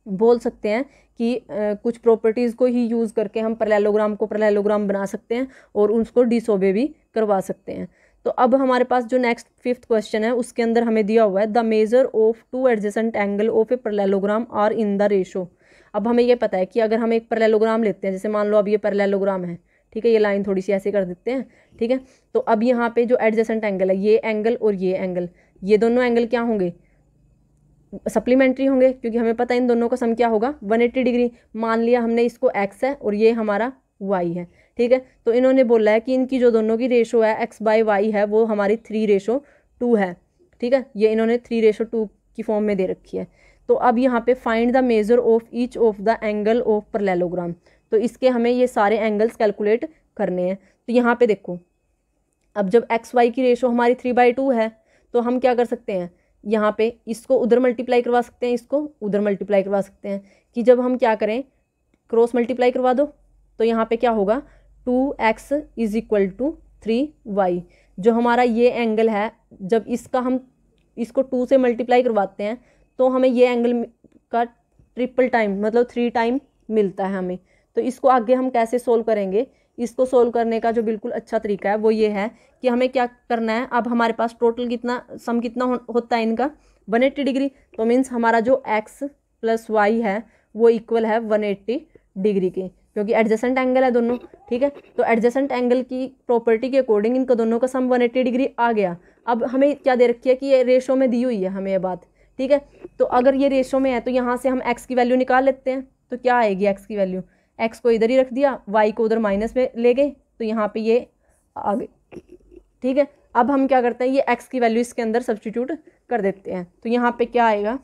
बोल सकते हैं कि कुछ प्रॉपर्टीज़ को ही यूज़ करके हम प्रलैलोग्राम को प्रलैलोग्राम बना सकते हैं और उसको डिसोबे भी करवा सकते हैं तो अब हमारे पास जो नेक्स्ट फिफ्थ क्वेश्चन है उसके अंदर हमें दिया हुआ है the measure of two adjacent angle of a parallelogram are in the ratio अब हमें यह पता है कि अगर हम एक प्रलैलोग्राम लेते हैं जैसे मान लो अब ये प्रलैलोग्राम है ठीक है ये लाइन थोड़ी सी ऐसे कर देते हैं ठीक है तो अब यहाँ पर जो एडजेसेंट एंगल है ये एंगल और ये एंगल ये दोनों एंगल क्या होंगे सप्लीमेंट्री होंगे क्योंकि हमें पता है इन दोनों का सम क्या होगा 180 डिग्री मान लिया हमने इसको एक्स है और ये हमारा वाई है ठीक है तो इन्होंने बोला है कि इनकी जो दोनों की रेशो है एक्स बाई वाई है वो हमारी थ्री रेशो टू है ठीक है ये इन्होंने थ्री रेशो टू की फॉर्म में दे रखी है तो अब यहाँ पे find the measure of each of the angle of parallelogram तो इसके हमें ये सारे एंगल्स कैलकुलेट करने हैं तो यहाँ पे देखो अब जब एक्स वाई की रेशो हमारी थ्री बाई टू है तो हम क्या कर सकते हैं यहाँ पे इसको उधर मल्टीप्लाई करवा सकते हैं इसको उधर मल्टीप्लाई करवा सकते हैं कि जब हम क्या करें क्रॉस मल्टीप्लाई करवा दो तो यहाँ पे क्या होगा two x is equal to three y जो हमारा ये एंगल है जब इसका हम इसको टू से मल्टीप्लाई करवाते हैं तो हमें ये एंगल का ट्रिपल टाइम मतलब थ्री टाइम मिलता है हमें तो इसको आगे हम कैसे सोल्व करेंगे इसको सोल्व करने का जो बिल्कुल अच्छा तरीका है वो ये है कि हमें क्या करना है अब हमारे पास टोटल कितना सम कितना होता है इनका वन एट्टी डिग्री तो मीन्स हमारा जो एक्स प्लस वाई है वो इक्वल है वन एट्टी डिग्री के क्योंकि एडजेसेंट एंगल है दोनों ठीक है तो एडजसेंट एंगल की प्रॉपर्टी के अकॉर्डिंग इनका दोनों का सम 180 डिग्री आ गया अब हमें क्या दे रखी है कि ये रेशो में दी हुई है हमें ये बात ठीक है तो अगर ये रेशो में है तो यहाँ से हम एक्स की वैल्यू निकाल लेते हैं तो क्या आएगी एक्स की वैल्यू एक्स को इधर ही रख दिया वाई को उधर माइनस में ले गए तो यहाँ पे ये आ गए ठीक है अब हम क्या करते हैं ये एक्स की वैल्यू इसके अंदर सब्सटीट्यूट कर देते हैं तो यहाँ पे क्या आएगा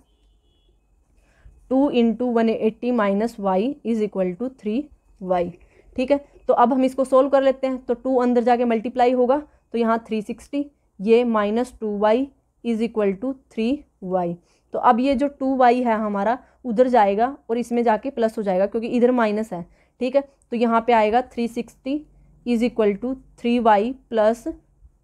two into one eighty minus y is equal to three y ठीक है तो अब हम इसको सोल्व कर लेते हैं तो टू अंदर जाके मल्टीप्लाई होगा तो यहाँ थ्री सिक्सटी ये minus two y is equal to three y तो अब ये जो टू वाई है हमारा उधर जाएगा और इसमें जाके प्लस हो जाएगा क्योंकि इधर माइनस है ठीक है तो यहाँ पे आएगा three sixty is equal to three y plus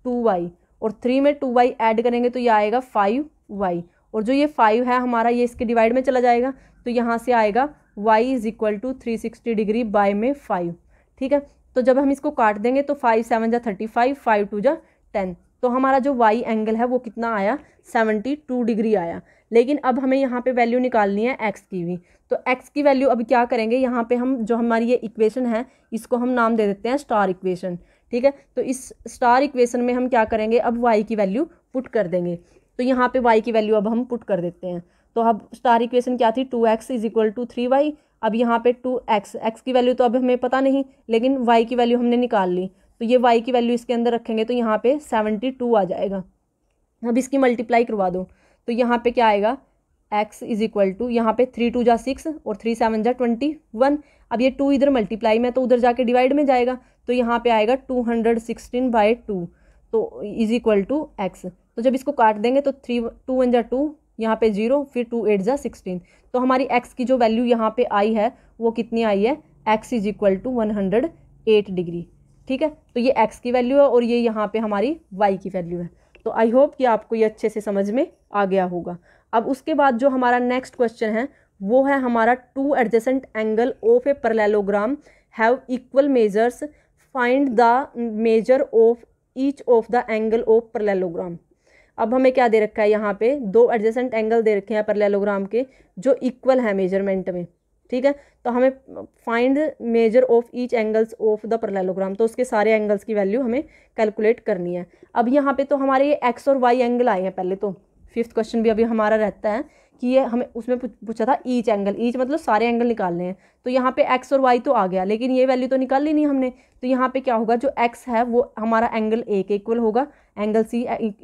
two y और थ्री में टू वाई ऐड करेंगे तो ये आएगा फाइव वाई और जो ये फाइव है हमारा ये इसके डिवाइड में चला जाएगा तो यहाँ से आएगा y is equal to three sixty degree by में फाइव ठीक है तो जब हम इसको काट देंगे तो फाइव सेवन जा थर्टी फाइव फाइव टू जा टेन तो हमारा जो वाई एंगल है वो कितना आया सेवेंटी टू डिग्री आया लेकिन अब हमें यहाँ पे वैल्यू निकालनी है एक्स की भी तो एक्स की वैल्यू अब क्या करेंगे यहाँ पे हम जो हमारी ये इक्वेशन है इसको हम नाम दे देते हैं स्टार इक्वेशन ठीक है तो इस स्टार इक्वेशन में हम क्या करेंगे अब वाई की वैल्यू पुट कर देंगे तो यहाँ पर वाई की वैल्यू अब हम पुट कर देते हैं तो अब स्टार इक्वेशन क्या थी two x is equal to three y अब यहाँ पे टू एक्स एक्स की वैल्यू तो अब हमें पता नहीं लेकिन वाई की वैल्यू हमने निकाल ली तो ये वाई की वैल्यू इसके अंदर रखेंगे तो यहाँ पे सेवेंटी टू आ जाएगा अब इसकी मल्टीप्लाई करवा दो तो यहाँ पे क्या आएगा एक्स इज इक्वल टू यहाँ पे थ्री टू जा सिक्स और थ्री सेवन जा ट्वेंटी वन अब ये टू इधर मल्टीप्लाई में तो उधर जाके डिवाइड में जाएगा तो यहाँ पे आएगा two hundred sixteen by two तो इज इक्वल टू एक्स तो जब इसको काट देंगे तो थ्री टू वन जा टू यहाँ पे जीरो फिर टू एट जा सिक्सटीन तो हमारी एक्स की जो वैल्यू यहाँ पे आई है वो कितनी आई है x is equal to one hundred eight degree ठीक है तो ये एक्स की वैल्यू है और ये यहाँ पे हमारी वाई की वैल्यू है तो आई होप कि आपको ये अच्छे से समझ में आ गया होगा अब उसके बाद जो हमारा नेक्स्ट क्वेश्चन है वो है हमारा two adjacent angle of a parallelogram have equal measures find the measure of each of the angle of parallelogram अब हमें क्या दे रखा है यहाँ पे दो एडजेसेंट एंगल दे रखे हैं परलेलोग्राम के जो इक्वल है मेजरमेंट में ठीक है तो हमें find measure of each angles of the parallelogram तो उसके सारे एंगल्स की वैल्यू हमें कैलकुलेट करनी है अब यहाँ पे तो हमारे ये एक्स और वाई एंगल आए हैं पहले तो फिफ्थ क्वेश्चन भी अभी हमारा रहता है कि ये हमें उसमें पूछा था ईच एंगल ईच मतलब सारे एंगल निकालने हैं तो यहाँ पे एक्स और वाई तो आ गया लेकिन ये वैल्यू तो निकाल ली नहीं हमने तो यहाँ पे क्या होगा जो एक्स है वो हमारा एंगल ए के इक्वल होगा एंगल सी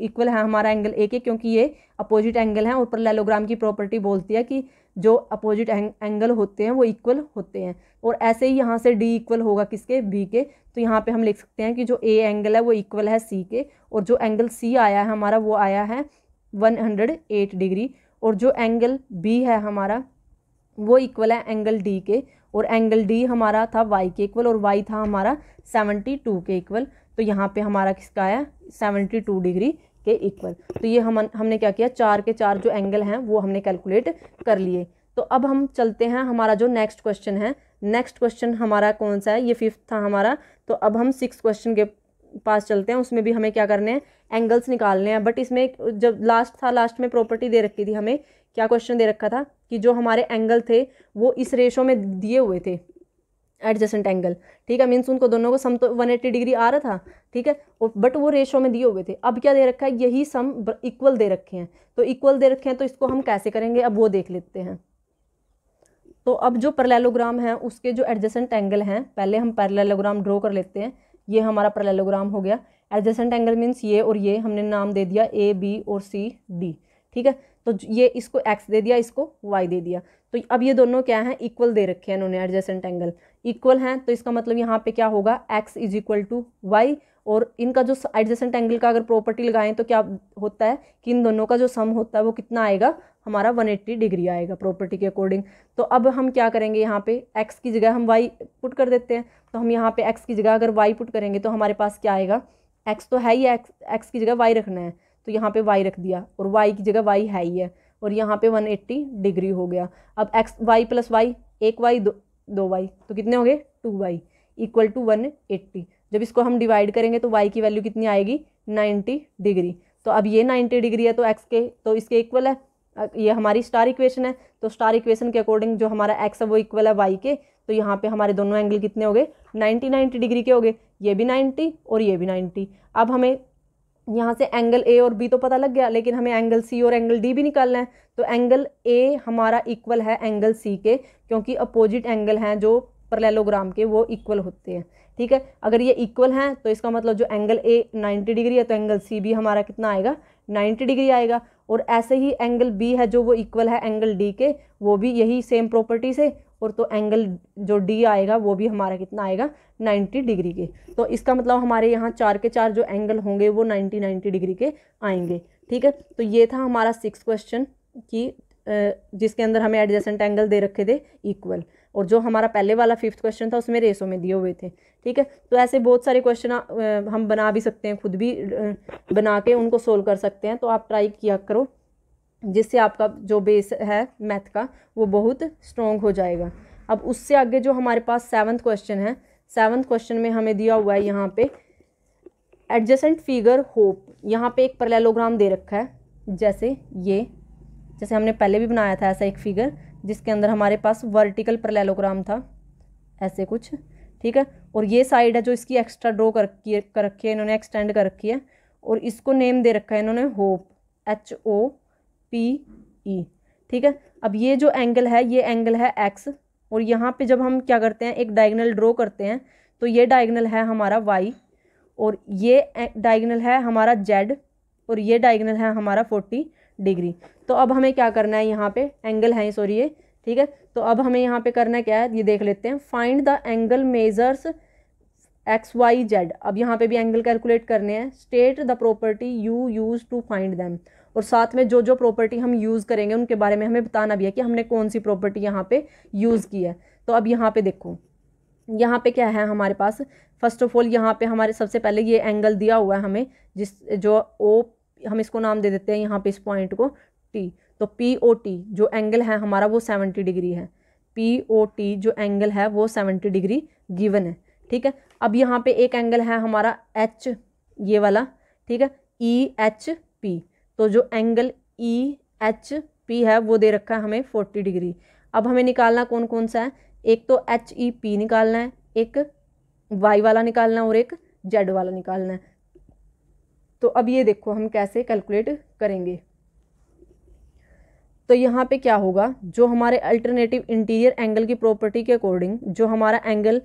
इक्वल है हमारा एंगल ए के क्योंकि ये अपोजिट एंगल है और पर की प्रॉपर्टी बोलती है कि जो अपोजिट एंग, एंगल होते हैं वो इक्वल होते हैं और ऐसे ही यहाँ से डी इक्वल होगा किसके बी के तो यहाँ पे हम लिख सकते हैं कि जो ए एंगल है वो इक्वल है सी के और जो एंगल सी आया है हमारा वो आया है वन हंड्रेड एट डिग्री और जो एंगल बी है हमारा वो इक्वल है एंगल डी के और एंगल डी हमारा था वाई के इक्वल और वाई था हमारा सेवेंटी टू के इक्वल तो यहाँ पर हमारा किसका आया सेवेंटी टू डिग्री के इक्वल तो ये हम हमने क्या किया चार के चार जो एंगल हैं वो हमने कैलकुलेट कर लिए तो अब हम चलते हैं हमारा जो नेक्स्ट क्वेश्चन है नेक्स्ट क्वेश्चन हमारा कौन सा है ये फिफ्थ था हमारा तो अब हम सिक्स क्वेश्चन के पास चलते हैं उसमें भी हमें क्या करने हैं एंगल्स निकालने हैं बट इसमें जब लास्ट था लास्ट में प्रॉपर्टी दे रखी थी हमें क्या क्वेश्चन दे रखा था कि जो हमारे एंगल थे वो इस रेशो में दिए हुए थे एडजस्टेंट एंगल ठीक है मीन्स उनको दोनों को सम तो वन एट्टी डिग्री आ रहा था ठीक है और बट वो रेशो में दिए हुए थे अब क्या दे रखा है यही सम इक्वल दे रखे हैं तो इक्वल दे रखे हैं तो इसको हम कैसे करेंगे अब वो देख लेते हैं तो अब जो पैरेललोग्राम है उसके जो एडजेसेंट एंगल हैं पहले हम पैरेललोग्राम ड्रॉ कर लेते हैं ये हमारा पैरेललोग्राम हो गया एडजेसेंट एंगल मीन्स ये और ये हमने नाम दे दिया ए बी और सी डी ठीक है तो ये इसको एक्स दे दिया इसको वाई दे दिया तो अब ये दोनों क्या हैं इक्वल दे रखे हैं इन्होंने एडजेसेंट एंगल इक्वल हैं तो इसका मतलब यहाँ पे क्या होगा x is equal to y और इनका जो एडजेसेंट एंगल का अगर प्रॉपर्टी लगाएं तो क्या होता है कि इन दोनों का जो सम होता है वो कितना आएगा हमारा 180 डिग्री आएगा प्रॉपर्टी के अकॉर्डिंग तो अब हम क्या करेंगे यहाँ पे x की जगह हम y पुट कर देते हैं तो हम यहाँ पे x की जगह अगर y पुट करेंगे तो हमारे पास क्या आएगा x तो है ही x x की जगह y रखना है तो यहाँ पे y रख दिया और y की जगह y है ही है और यहाँ पे 180 डिग्री हो गया अब एक्स वाई प्लस वाई एक वाई दो दो वाई तो कितने हो गए two y equal to one eighty जब इसको हम डिवाइड करेंगे तो वाई की वैल्यू कितनी आएगी नाइन्टी डिग्री तो अब ये नाइन्टी डिग्री है तो एक्स के तो इसके इक्वल है ये हमारी स्टार इक्वेशन है तो स्टार इक्वेशन के अकॉर्डिंग जो हमारा एक्स है वो इक्वल है वाई के तो यहाँ पे हमारे दोनों एंगल कितने हो गए नाइन्टी नाइन्टी डिग्री के हो गए ये भी नाइन्टी और ये भी नाइन्टी अब हमें यहाँ से एंगल ए और बी तो पता लग गया लेकिन हमें एंगल सी और एंगल डी भी निकालना है तो एंगल ए हमारा इक्वल है एंगल सी के क्योंकि अपोजिट एंगल हैं जो परलेलोग्राम के वो इक्वल होते हैं ठीक है अगर ये इक्वल हैं तो इसका मतलब जो एंगल ए 90 डिग्री है तो एंगल सी भी हमारा कितना आएगा 90 डिग्री आएगा और ऐसे ही एंगल बी है जो वो इक्वल है एंगल डी के वो भी यही सेम प्रॉपर्टी से और तो एंगल जो डी आएगा वो भी हमारा कितना आएगा 90 डिग्री के तो इसका मतलब हमारे यहाँ चार के चार जो एंगल होंगे वो 90 90 डिग्री के आएंगे ठीक है तो ये था हमारा सिक्स क्वेश्चन कि जिसके अंदर हमें एडजेसेंट एंगल दे रखे थे इक्वल और जो हमारा पहले वाला फिफ्थ क्वेश्चन था उसमें रेसों में दिए हुए थे ठीक है तो ऐसे बहुत सारे क्वेश्चन हम बना भी सकते हैं खुद भी बना के उनको सोल्व कर सकते हैं तो आप ट्राई किया करो जिससे आपका जो बेस है मैथ का वो बहुत स्ट्रॉन्ग हो जाएगा अब उससे आगे जो हमारे पास सेवन्थ क्वेश्चन है सेवन्थ क्वेश्चन में हमें दिया हुआ है यहाँ पे एडजेसेंट फिगर होप यहाँ पे एक पैरेललोग्राम दे रखा है जैसे ये जैसे हमने पहले भी बनाया था ऐसा एक फिगर जिसके अंदर हमारे पास वर्टिकल प्रलेलोग्राम था ऐसे कुछ ठीक है और ये साइड है जो इसकी एक्स्ट्रा ड्रॉ कर रखी कर रखी है इन्होंने एक्सटेंड कर रखी है और इसको नेम दे रखा है इन्होंने hope H O P E ठीक है अब ये जो एंगल है ये एंगल है एक्स और यहाँ पे जब हम क्या करते हैं एक डायगनल ड्रॉ करते हैं तो ये डायगनल है हमारा वाई और ये डायगनल है हमारा जेड और ये डायगनल है हमारा फोर्टी डिग्री तो अब हमें क्या करना है यहाँ पे एंगल है सॉरी ये ठीक है तो अब हमें यहाँ पे करना क्या है ये देख लेते हैं find the angle measures x y z अब यहाँ पे भी एंगल कैलकुलेट करने हैं state the property you use to find them और साथ में जो जो प्रॉपर्टी हम यूज़ करेंगे उनके बारे में हमें बताना भी है कि हमने कौन सी प्रॉपर्टी यहाँ पे यूज़ की है तो अब यहाँ पे देखो यहाँ पे क्या है हमारे पास फर्स्ट ऑफ ऑल यहाँ पे हमारे सबसे पहले ये एंगल दिया हुआ है हमें जिस जो ओ हम इसको नाम दे देते हैं यहाँ पे इस पॉइंट को टी तो पी ओ टी जो एंगल है हमारा वो सेवेंटी डिग्री है पी ओ टी जो एंगल है वो सेवेंटी डिग्री गिवन है ठीक है अब यहाँ पे एक एंगल है हमारा एच ये वाला ठीक है ई एच पी तो जो एंगल ई एच पी है वो दे रखा है हमें फोर्टी डिग्री अब हमें निकालना कौन कौन सा है एक तो एच ई पी निकालना है एक वाई वाला निकालना है और एक जेड वाला निकालना है तो अब ये देखो हम कैसे कैलकुलेट करेंगे तो यहाँ पे क्या होगा जो हमारे अल्टरनेटिव इंटीरियर एंगल की प्रॉपर्टी के अकॉर्डिंग जो हमारा एंगल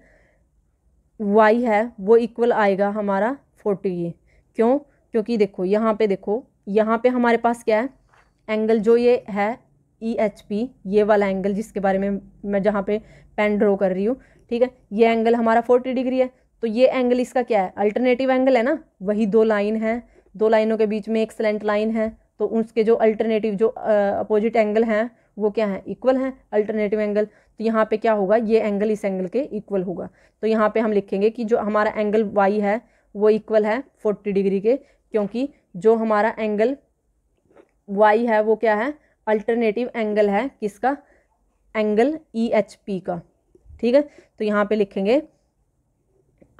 वाई है वो इक्वल आएगा हमारा फोर्टी ये क्यों क्योंकि देखो यहाँ पे देखो यहाँ पे हमारे पास क्या है एंगल जो ये है ई एच पी ये वाला एंगल जिसके बारे में मैं जहाँ पे पेन ड्रॉ कर रही हूँ ठीक है ये एंगल हमारा फोर्टी डिग्री है तो ये एंगल इसका क्या है अल्टरनेटिव एंगल है ना वही दो लाइन है दो लाइनों के बीच में एक स्लेंट लाइन है तो उसके जो अल्टरनेटिव जो अपोजिट एंगल हैं वो क्या है इक्वल हैं अल्टरनेटिव एंगल तो यहाँ पे क्या होगा ये एंगल इस एंगल के इक्वल होगा तो यहाँ पे हम लिखेंगे कि जो हमारा एंगल वाई है वो इक्वल है फोर्टी डिग्री के क्योंकि जो हमारा एंगल वाई है वो क्या है अल्टरनेटिव एंगल है किसका एंगल ई एच पी का ठीक है तो यहाँ पर लिखेंगे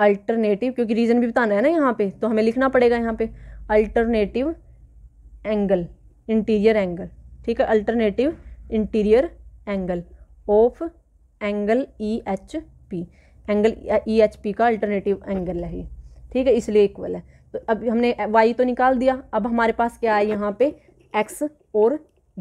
अल्टरनेटिव क्योंकि रीज़न भी बताना है ना यहाँ पे तो हमें लिखना पड़ेगा यहाँ पे अल्टरनेटिव एंगल इंटीरियर एंगल ठीक है alternative interior angle of angle E H P angle E H P का अल्टरनेटिव एंगल है ये ठीक है इसलिए इक्वल है तो अब हमने वाई तो निकाल दिया अब हमारे पास क्या है यहाँ पे एक्स और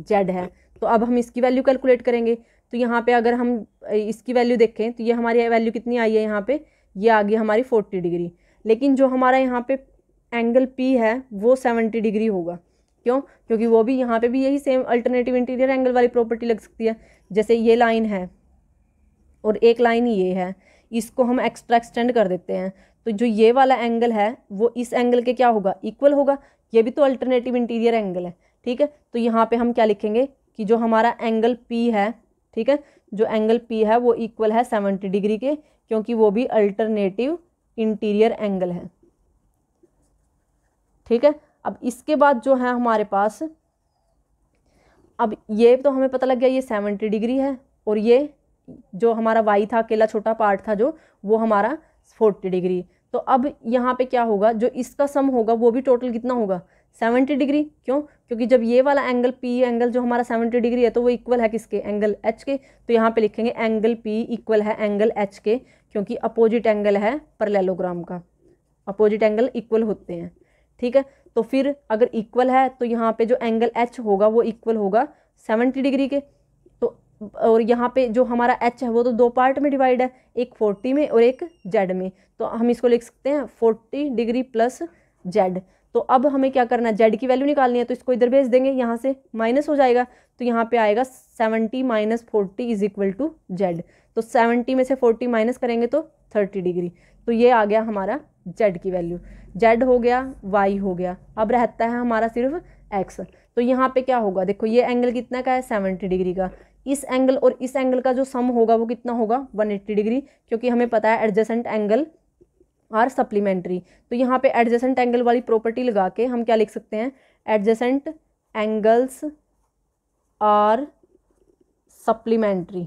जेड है तो अब हम इसकी वैल्यू कैलकुलेट करेंगे तो यहाँ पे अगर हम इसकी वैल्यू देखें तो ये हमारी वैल्यू कितनी आई है यहाँ पे ये आ गई हमारी फोर्टी डिग्री लेकिन जो हमारा यहाँ पे एंगल पी है वो सेवेंटी डिग्री होगा क्यों क्योंकि वो भी यहाँ पे भी यही सेम अल्टरनेटिव इंटीरियर एंगल वाली प्रॉपर्टी लग सकती है जैसे ये लाइन है और एक लाइन ये है इसको हम एक्स्ट्रा एक्सटेंड कर देते हैं तो जो ये वाला एंगल है वो इस एंगल के क्या होगा इक्वल होगा ये भी तो अल्टरनेटिव इंटीरियर एंगल है ठीक है तो यहाँ पे हम क्या लिखेंगे कि जो हमारा एंगल पी है ठीक है जो एंगल पी है वो इक्वल है सेवेंटी डिग्री के क्योंकि वो भी अल्टरनेटिव इंटीरियर एंगल है ठीक है अब इसके बाद जो है हमारे पास अब ये तो हमें पता लग गया ये सेवेंटी डिग्री है और ये जो हमारा वाई था अकेला छोटा पार्ट था जो वो हमारा फोर्टी डिग्री तो अब यहाँ पे क्या होगा जो इसका सम होगा वो भी टोटल कितना होगा सेवेंटी डिग्री क्यों क्योंकि जब ये वाला एंगल पी एंगल जो हमारा सेवेंटी डिग्री है तो वो इक्वल है किसके एंगल एच के तो यहाँ पे लिखेंगे एंगल पी इक्वल है एंगल एच के क्योंकि अपोजिट एंगल है परलेलोग्राम का अपोजिट एंगल इक्वल होते हैं ठीक है तो फिर अगर इक्वल है तो यहाँ पे जो एंगल एच होगा वो इक्वल होगा सेवेंटी डिग्री के तो और यहाँ पे जो हमारा एच है वो तो दो पार्ट में डिवाइड है एक फोर्टी में और एक जेड में तो हम इसको लिख सकते हैं फोर्टी डिग्री प्लस जेड तो अब हमें क्या करना है जेड की वैल्यू निकालनी है तो इसको इधर भेज देंगे यहाँ से माइनस हो जाएगा तो यहाँ पे आएगा seventy minus forty is equal to z तो सेवेंटी में से फोर्टी माइनस करेंगे तो थर्टी डिग्री तो ये आ गया हमारा जेड की वैल्यू जेड हो गया वाई हो गया अब रहता है हमारा सिर्फ एक्स तो यहाँ पे क्या होगा देखो ये एंगल कितना का है सेवेंटी डिग्री का इस एंगल और इस एंगल का जो सम होगा वो कितना होगा 180 डिग्री क्योंकि हमें पता है एडजेसेंट एंगल आर सप्लीमेंट्री तो यहाँ पे एडजेसेंट एंगल वाली प्रॉपर्टी लगा के हम क्या लिख सकते हैं एडजेसेंट एंगल्स आर सप्लीमेंट्री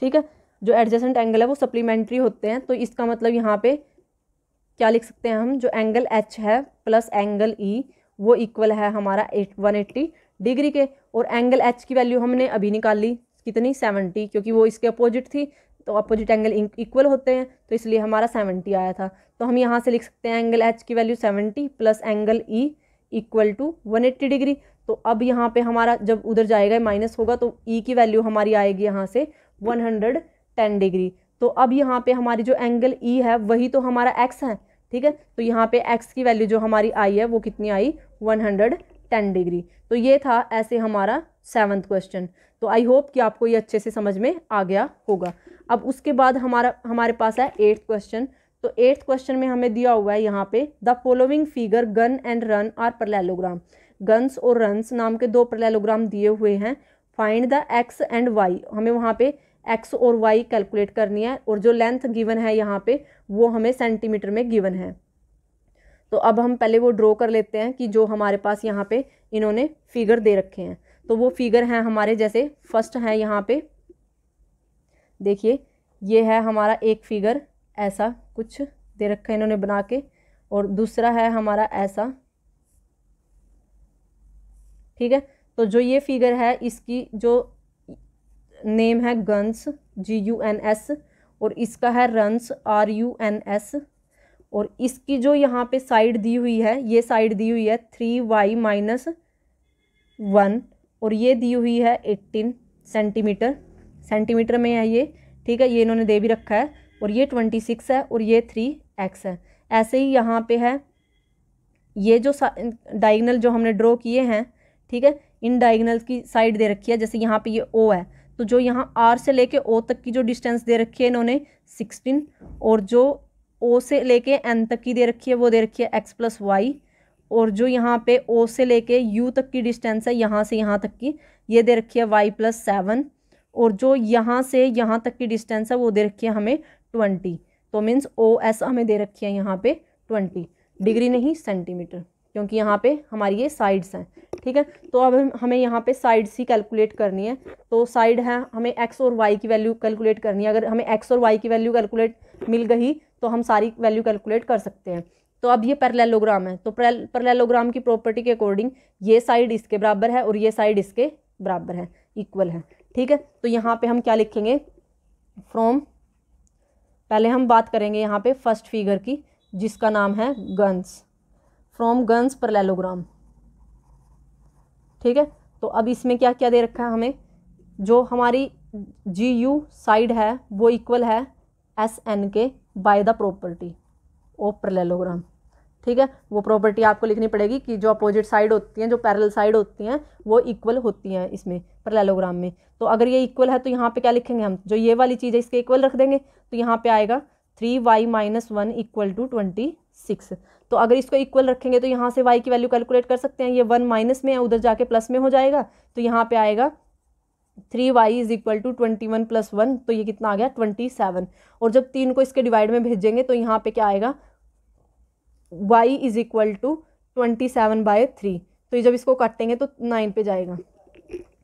ठीक है जो एडजेसेंट एंगल है वो सप्लीमेंट्री होते हैं तो इसका मतलब यहाँ पे क्या लिख सकते हैं हम जो एंगल एच है प्लस एंगल ई e, वो इक्वल है हमारा एट वन एट्टी डिग्री के और एंगल एच की वैल्यू हमने अभी निकाल ली कितनी सेवेंटी क्योंकि वो इसके अपोजिट थी तो अपोजिट एंगल इक्वल होते हैं तो इसलिए हमारा सेवेंटी आया था तो हम यहाँ से लिख सकते हैं एंगल एच की value seventy plus angle E equal to one eighty degree तो अब यहाँ पे हमारा जब उधर जाएगा माइनस होगा तो ई e की वैल्यू हमारी आएगी यहाँ से वन हंड्रेड टेन डिग्री तो अब यहाँ पे हमारी जो एंगल ई e है वही तो हमारा एक्स है ठीक है तो यहाँ पे एक्स की वैल्यू जो हमारी आई है वो कितनी आई वन हंड्रेड टेन डिग्री तो ये था ऐसे हमारा सेवन्थ क्वेश्चन तो आई होप कि आपको ये अच्छे से समझ में आ गया होगा अब उसके बाद हमारा हमारे पास है एट्थ क्वेश्चन तो एट्थ क्वेश्चन में हमें दिया हुआ है यहाँ पे the following figure gun and run are parallelogram guns और रन्स नाम के दो प्रलैलोग्राम दिए हुए हैं find the x and y हमें वहाँ पे एक्स और वाई कैलकुलेट करनी है और जो लेंथ गिवन है यहाँ पे वो हमें सेंटीमीटर में गिवन है तो अब हम पहले वो ड्रॉ कर लेते हैं कि जो हमारे पास यहाँ पे इन्होंने फिगर दे रखे हैं तो वो फिगर हैं हमारे जैसे फर्स्ट हैं यहाँ पे देखिए ये है हमारा एक फिगर ऐसा कुछ दे रखा है इन्होंने बना के और दूसरा है हमारा ऐसा ठीक है तो जो ये फिगर है इसकी जो नेम है guns G U N S और इसका है runs R U N S और इसकी जो यहाँ पे साइड दी हुई है ये साइड दी हुई है थ्री वाई माइनस वन और ये दी हुई है एट्टीन सेंटीमीटर सेंटीमीटर में है ये ठीक है ये इन्होंने दे भी रखा है और ये ट्वेंटी सिक्स है और ये थ्री एक्स है ऐसे ही यहाँ पे है ये जो डाइगनल जो हमने ड्रॉ किए हैं ठीक है इन डाइगनल की साइड दे रखी है जैसे यहाँ पे ये ओ है तो जो यहाँ आर से लेके ओ तक की जो डिस्टेंस दे रखी है इन्होंने सिक्सटीन और जो ओ से लेके एन तक की दे रखी है वो दे रखी है एक्स प्लस वाई और जो यहाँ पे ओ से लेके यू तक की डिस्टेंस है यहाँ से यहाँ तक की ये दे रखी है वाई प्लस सेवन और जो यहाँ से यहाँ तक की डिस्टेंस है वो दे रखी है हमें ट्वेंटी तो मीन्स ओ एस हमें दे रखी है यहाँ पे ट्वेंटी डिग्री नहीं सेंटीमीटर क्योंकि यहाँ पे हमारी ये साइड्स हैं ठीक है तो अब हमें यहाँ पे साइड्स ही कैलकुलेट करनी है तो साइड है हमें एक्स और वाई की वैल्यू कैलकुलेट करनी है अगर हमें एक्स और वाई की वैल्यू कैलकुलेट मिल गई तो हम सारी वैल्यू कैलकुलेट कर सकते हैं तो अब ये पैरेललोग्राम है तो पैरेललोग्राम की प्रॉपर्टी के अकॉर्डिंग ये साइड इसके बराबर है और ये साइड इसके बराबर है इक्वल है ठीक है तो यहाँ पे हम क्या लिखेंगे फ्रॉम पहले हम बात करेंगे यहाँ पे फर्स्ट फिगर की जिसका नाम है गन्स फ्रॉम गन्स परलेलोग्राम ठीक है तो अब इसमें क्या क्या दे रखा है हमें जो हमारी जी यू साइड है वो इक्वल है एस एन के by the property of parallelogram ठीक है वो प्रॉपर्टी आपको लिखनी पड़ेगी कि जो अपोजिट साइड होती हैं जो पैरल साइड होती हैं वो इक्वल होती हैं इसमें पैरेललोग्राम में तो अगर ये इक्वल है तो यहाँ पे क्या लिखेंगे हम जो ये वाली चीज़ है इसके इक्वल रख देंगे तो यहाँ पे आएगा three y minus one equal to twenty six तो अगर इसको इक्वल रखेंगे तो यहाँ से वाई की वैल्यू कैलकुलेट कर सकते हैं ये वन माइनस में है उधर जाके प्लस में हो जाएगा तो यहाँ पे आएगा three y is equal to twenty one plus one तो ये कितना आ गया ट्वेंटी सेवन और जब तीन को इसके डिवाइड में भेजेंगे तो यहाँ पे क्या आएगा y is equal to twenty seven by three तो जब इसको काटेंगे तो नाइन पे जाएगा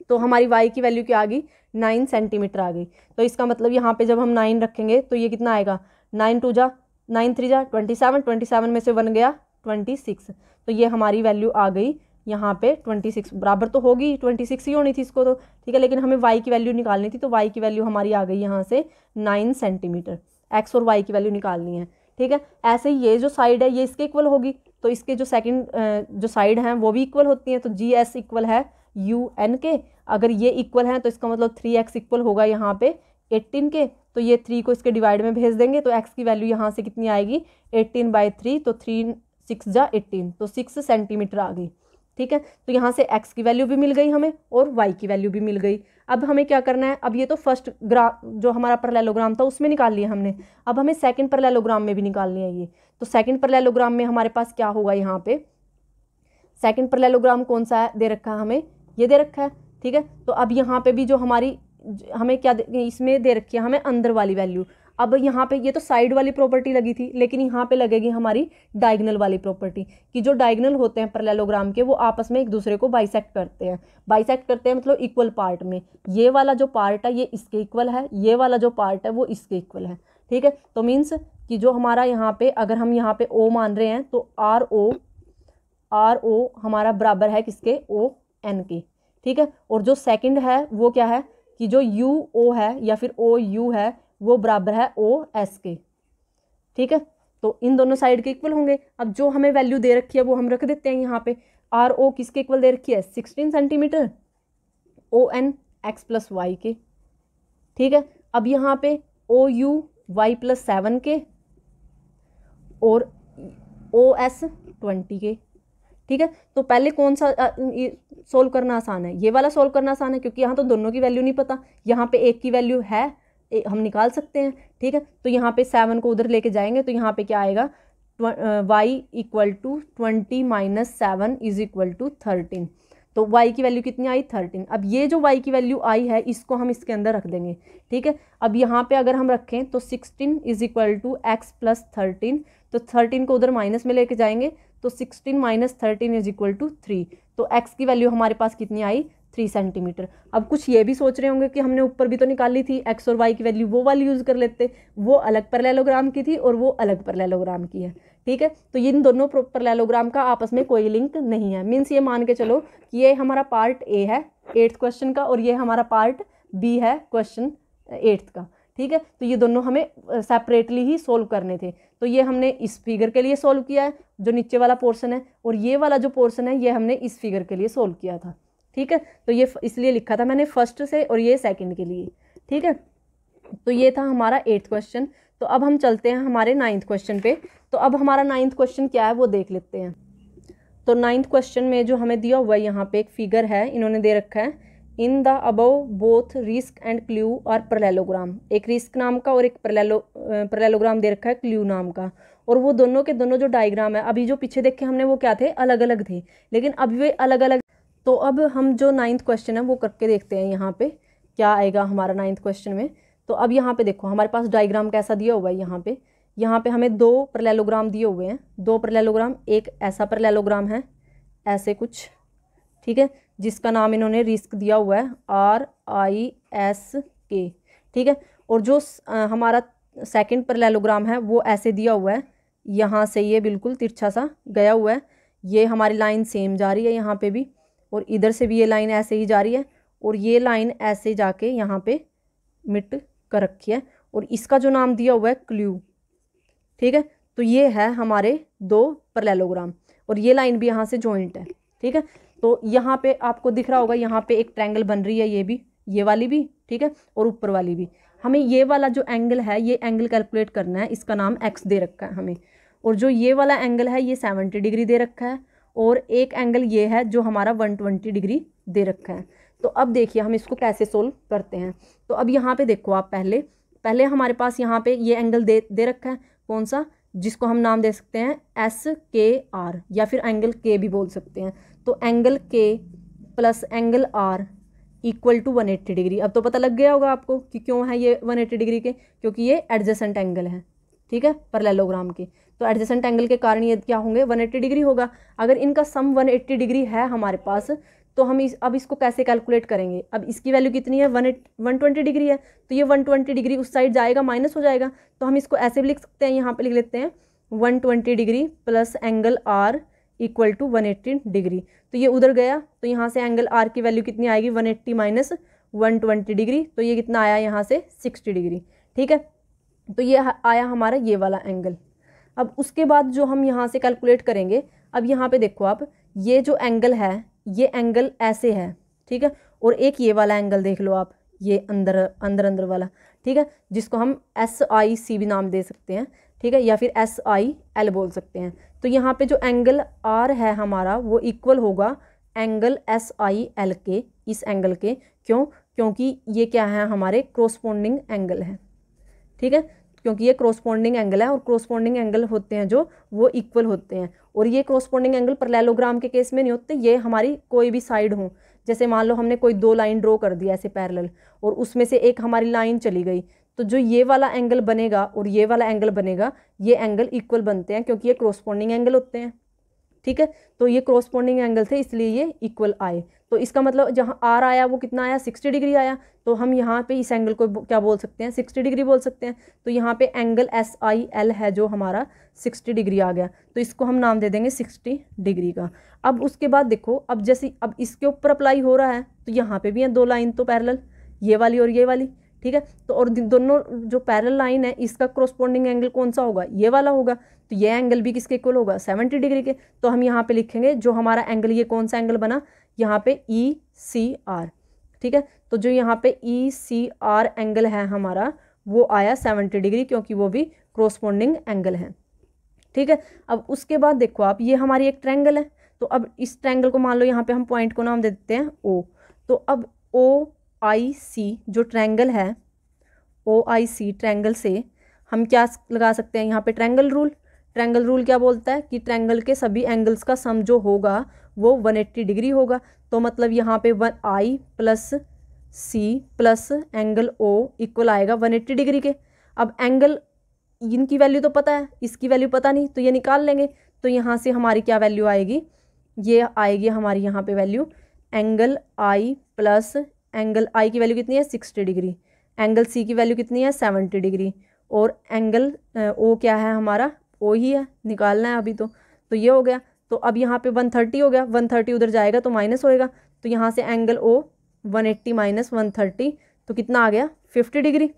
तो हमारी वाई की वैल्यू क्या आ गई नाइन सेंटीमीटर आ गई तो इसका मतलब यहाँ पे जब हम नाइन रखेंगे तो ये कितना आएगा नाइन टू जा नाइन थ्री जा ट्वेंटी सेवन ट्वेंटी सेवन में से बन गया ट्वेंटी सिक्स तो ये हमारी वैल्यू आ गई यहाँ पे ट्वेंटी सिक्स बराबर तो होगी ट्वेंटी सिक्स ही होनी थी इसको तो ठीक है लेकिन हमें वाई की वैल्यू निकालनी थी तो वाई की वैल्यू हमारी आ गई यहाँ से नाइन सेंटीमीटर एक्स और वाई की वैल्यू निकालनी है ठीक है ऐसे ही ये जो साइड है ये इसके इक्वल होगी तो इसके जो सेकंड जो साइड हैं वो भी इक्वल होती हैं तो जी एस इक्वल है यू एन के अगर ये इक्वल हैं तो इसका मतलब थ्री एक्स इक्वल होगा यहाँ पे एट्टीन के तो ये थ्री को इसके डिवाइड में भेज देंगे तो एक्स की वैल्यू यहाँ से कितनी आएगी एट्टीन बाई थ्री तो थ्री सिक्स जा एट्टीन तो सिक्स सेंटीमीटर आ गई ठीक है तो यहाँ से एक्स की वैल्यू भी मिल गई हमें और वाई की वैल्यू भी मिल गई अब हमें क्या करना है अब ये तो फर्स्ट ग्रा जो हमारा परलेलोग्राम था उसमें निकाल लिया हमने अब हमें सेकंड परलेलोग्राम में भी निकालनी है ये तो सेकंड परलेलोग्राम में हमारे पास क्या होगा यहाँ पे सेकंड परलेलोग्राम कौन सा है दे रखा है हमें ये दे रखा है ठीक है तो अब यहाँ पे भी जो हमारी हमें क्या इसमें दे रखी है हमें अंदर वाली वैल्यू अब यहाँ पे ये तो साइड वाली प्रॉपर्टी लगी थी लेकिन यहाँ पे लगेगी हमारी डायगनल वाली प्रॉपर्टी कि जो डायगनल होते हैं प्रलेलोग्राम के वो आपस में एक दूसरे को बाइसेक्ट करते हैं बाइसेक्ट करते हैं मतलब इक्वल पार्ट में ये वाला जो पार्ट है ये इसके इक्वल है ये वाला जो पार्ट है वो इसके इक्वल है ठीक है तो मीन्स कि जो हमारा यहाँ पे अगर हम यहाँ पे ओ मान रहे हैं तो आर ओ आर ओ हमारा बराबर है किसके ओ एन के ठीक है और जो सेकेंड है वो क्या है कि जो यू ओ है या फिर ओ यू है वो बराबर है ओ एस के ठीक है तो इन दोनों साइड के इक्वल होंगे अब जो हमें वैल्यू दे रखी है वो हम रख देते हैं यहाँ पे आर ओ किसके इक्वल दे रखी है sixteen centimetre O N x plus y के ठीक है अब यहाँ पे O U y plus seven के और ओ एस ट्वेंटी के ठीक है तो पहले कौन सा सोल्व करना आसान है ये वाला सोल्व करना आसान है क्योंकि यहाँ तो दोनों की वैल्यू नहीं पता यहाँ पे एक की वैल्यू है हम निकाल सकते हैं ठीक है तो यहाँ पे सेवन को उधर लेके जाएंगे तो यहाँ पे क्या आएगा y equal to twenty minus seven is equal to thirteen तो वाई की वैल्यू कितनी आई थर्टीन अब ये जो वाई की वैल्यू आई है इसको हम इसके अंदर रख देंगे ठीक है अब यहाँ पे अगर हम रखें तो sixteen is equal to x plus thirteen तो थर्टीन को उधर माइनस में लेके जाएंगे तो sixteen minus thirteen is equal to three तो एक्स की वैल्यू हमारे पास कितनी आई थ्री सेंटीमीटर अब कुछ ये भी सोच रहे होंगे कि हमने ऊपर भी तो निकाली थी एक्स और वाई की वैल्यू वो वाली यूज़ कर लेते वो अलग परलेलोग्राम की थी और वो अलग परलेलोग्राम की है ठीक है तो इन दोनों परलेलोग्राम का आपस में कोई लिंक नहीं है मीन्स ये मान के चलो कि ये हमारा पार्ट ए है एट्थ क्वेश्चन का और ये हमारा पार्ट बी है क्वेश्चन एट्थ का ठीक है तो ये दोनों हमें सेपरेटली ही सोल्व करने थे तो ये हमने इस फिगर के लिए सोल्व किया है जो नीचे वाला पोर्शन है और ये वाला जो पोर्शन है ये हमने इस फिगर के लिए सोल्व किया था ठीक है तो ये इसलिए लिखा था मैंने फर्स्ट से और ये सेकंड के लिए ठीक है तो ये था हमारा एट्थ क्वेश्चन तो अब हम चलते हैं हमारे नाइन्थ क्वेश्चन पे तो अब हमारा नाइन्थ क्वेश्चन क्या है वो देख लेते हैं तो नाइन्थ क्वेश्चन में जो हमें दिया हुआ है यहाँ पे एक फिगर है इन्होंने दे रखा है in the above both risk and clue और प्रलेलोग्राम एक रिस्क नाम का और एक प्रलेलो प्रलेलोग्राम दे रखा है क्ल्यू नाम का और वो दोनों के दोनों जो डायग्राम है अभी जो पीछे देखे हमने वो क्या थे अलग अलग थे लेकिन अभी वे अलग अलग तो अब हम जो नाइन्थ क्वेश्चन है वो करके देखते हैं यहाँ पे क्या आएगा हमारा नाइन्थ क्वेश्चन में तो अब यहाँ पे देखो हमारे पास डायग्राम कैसा दिया हुआ है यहाँ पे यहाँ पे हमें दो प्रलेलोग्राम दिए हुए हैं दो प्रलेलोग्राम एक ऐसा प्रलेलोग्राम है ऐसे कुछ ठीक है जिसका नाम इन्होंने रिस्क दिया हुआ है आर आई एस के ठीक है और जो हमारा सेकेंड प्रलेलोग्राम है वो ऐसे दिया हुआ है यहाँ से ये बिल्कुल तिरछा सा गया हुआ है ये हमारी लाइन सेम जा रही है यहाँ पे भी और इधर से भी ये लाइन ऐसे ही जा रही है और ये लाइन ऐसे जाके यहाँ पे मिट कर रखी है और इसका जो नाम दिया हुआ है क्ल्यू ठीक है तो ये है हमारे दो परलेलोग्राम और ये लाइन भी यहाँ से जॉइंट है ठीक है तो यहाँ पे आपको दिख रहा होगा यहाँ पे एक ट्रैंगल बन रही है ये भी ये वाली भी ठीक है और ऊपर वाली भी हमें ये वाला जो एंगल है ये एंगल कैलकुलेट करना है इसका नाम एक्स दे रखा है हमें और जो ये वाला एंगल है ये सेवेंटी डिग्री दे रखा है और एक एंगल ये है जो हमारा वन ट्वेंटी डिग्री दे रखा है तो अब देखिए हम इसको कैसे सोल्व करते हैं तो अब यहाँ पे देखो आप पहले पहले हमारे पास यहाँ पे ये एंगल दे दे रखा है कौन सा जिसको हम नाम दे सकते हैं एस के आर या फिर एंगल के भी बोल सकते हैं तो एंगल के plus angle are equal to one eighty degree अब तो पता लग गया होगा आपको कि क्यों है ये वन एट्टी डिग्री के क्योंकि ये एडजेसेंट एंगल है ठीक है परलेलोग्राम के तो एडजेसेंट एंगल के कारण ये क्या होंगे 180 डिग्री होगा अगर इनका सम 180 डिग्री है हमारे पास तो हम इस अब इसको कैसे कैलकुलेट करेंगे अब इसकी वैल्यू कितनी है वन वन ट्वेंटी डिग्री है तो ये वन ट्वेंटी डिग्री उस साइड जाएगा माइनस हो जाएगा तो हम इसको ऐसे भी लिख सकते हैं यहाँ पे लिख लेते हैं one twenty degree plus angle are equal to one eighty degree तो ये उधर गया तो यहाँ से एंगल आर की वैल्यू कितनी आएगी one eighty minus one twenty degree तो ये कितना आया यहाँ से सिक्सटी डिग्री ठीक है तो ये आया हमारा ये वाला एंगल अब उसके बाद जो हम यहाँ से कैलकुलेट करेंगे अब यहाँ पे देखो आप ये जो एंगल है ये एंगल ऐसे है ठीक है और एक ये वाला एंगल देख लो आप ये अंदर अंदर अंदर वाला ठीक है जिसको हम एस आई सी भी नाम दे सकते हैं ठीक है या फिर एस आई एल बोल सकते हैं तो यहाँ पे जो एंगल आर है हमारा वो इक्वल होगा एंगल एस आई एल के इस एंगल के क्यों क्योंकि ये क्या है हमारे क्रोसपोंडिंग एंगल है ठीक है क्योंकि ये क्रोस्पॉन्डिंग एंगल है और क्रोस्पॉन्डिंग एंगल होते हैं जो वो इक्वल होते हैं और ये क्रोस्पॉन्डिंग एंगल परलेलोग्राम के केस में नहीं होते ये हमारी कोई भी साइड हो जैसे मान लो हमने कोई दो लाइन ड्रॉ कर दिया ऐसे पैरेलल और उसमें से एक हमारी लाइन चली गई तो जो ये वाला एंगल बनेगा और ये वाला एंगल बनेगा ये एंगल इक्वल बनते हैं क्योंकि ये क्रोस्पॉन्डिंग एंगल होते हैं ठीक है तो ये क्रॉसपॉन्डिंग एंगल थे इसलिए ये इक्वल आए तो इसका मतलब जहाँ आर आया वो कितना आया सिक्सटी डिग्री आया तो हम यहाँ पे इस एंगल को क्या बोल सकते हैं सिक्सटी डिग्री बोल सकते हैं तो यहाँ पे एंगल एस आई एल है जो हमारा सिक्सटी डिग्री आ गया तो इसको हम नाम दे देंगे सिक्सटी डिग्री का अब उसके बाद देखो अब जैसे अब इसके ऊपर अप्लाई हो रहा है तो यहाँ पर भी हैं दो लाइन तो पैरल ये वाली और ये वाली ठीक है तो और दोनों जो पैरल लाइन है इसका क्रॉसपॉन्डिंग एंगल कौन सा होगा ये वाला होगा तो ये एंगल भी किसके इक्वल होगा सेवेंटी डिग्री के तो हम यहाँ पे लिखेंगे जो हमारा एंगल ये कौन सा एंगल बना यहाँ पे ई सी आर ठीक है तो जो यहाँ पे ई सी आर एंगल है हमारा वो आया सेवेंटी डिग्री क्योंकि वो भी क्रोसपोंडिंग एंगल है ठीक है अब उसके बाद देखो आप ये हमारी एक ट्रैंगल है तो अब इस ट्रैंगल को मान लो यहाँ पे हम पॉइंट को नाम दे देते हैं ओ तो अब ओ आई सी जो ट्रैंगल है ओ आई सी ट्रैंगल से हम क्या लगा सकते हैं यहाँ पे ट्रैंगल रूल ट्रैंगल रूल क्या बोलता है कि ट्रैंगल के सभी एंगल्स का सम जो होगा वो 180 डिग्री होगा तो मतलब यहाँ पे one I plus C plus angle O equal आएगा 180 डिग्री के अब एंगल इनकी वैल्यू तो पता है इसकी वैल्यू पता नहीं तो ये निकाल लेंगे तो यहाँ से हमारी क्या वैल्यू आएगी ये आएगी हमारी यहाँ पे value angle I plus angle I की वैल्यू कितनी है सिक्सटी डिग्री एंगल सी की वैल्यू कितनी है सेवेंटी डिग्री और एंगल ओ क्या है हमारा वो ही है निकालना है अभी तो तो ये हो गया तो अब यहाँ पे वन थर्टी हो गया वन थर्टी उधर जाएगा तो माइनस होएगा तो यहाँ से angle O one eighty minus one thirty तो कितना आ गया फिफ्टी डिग्री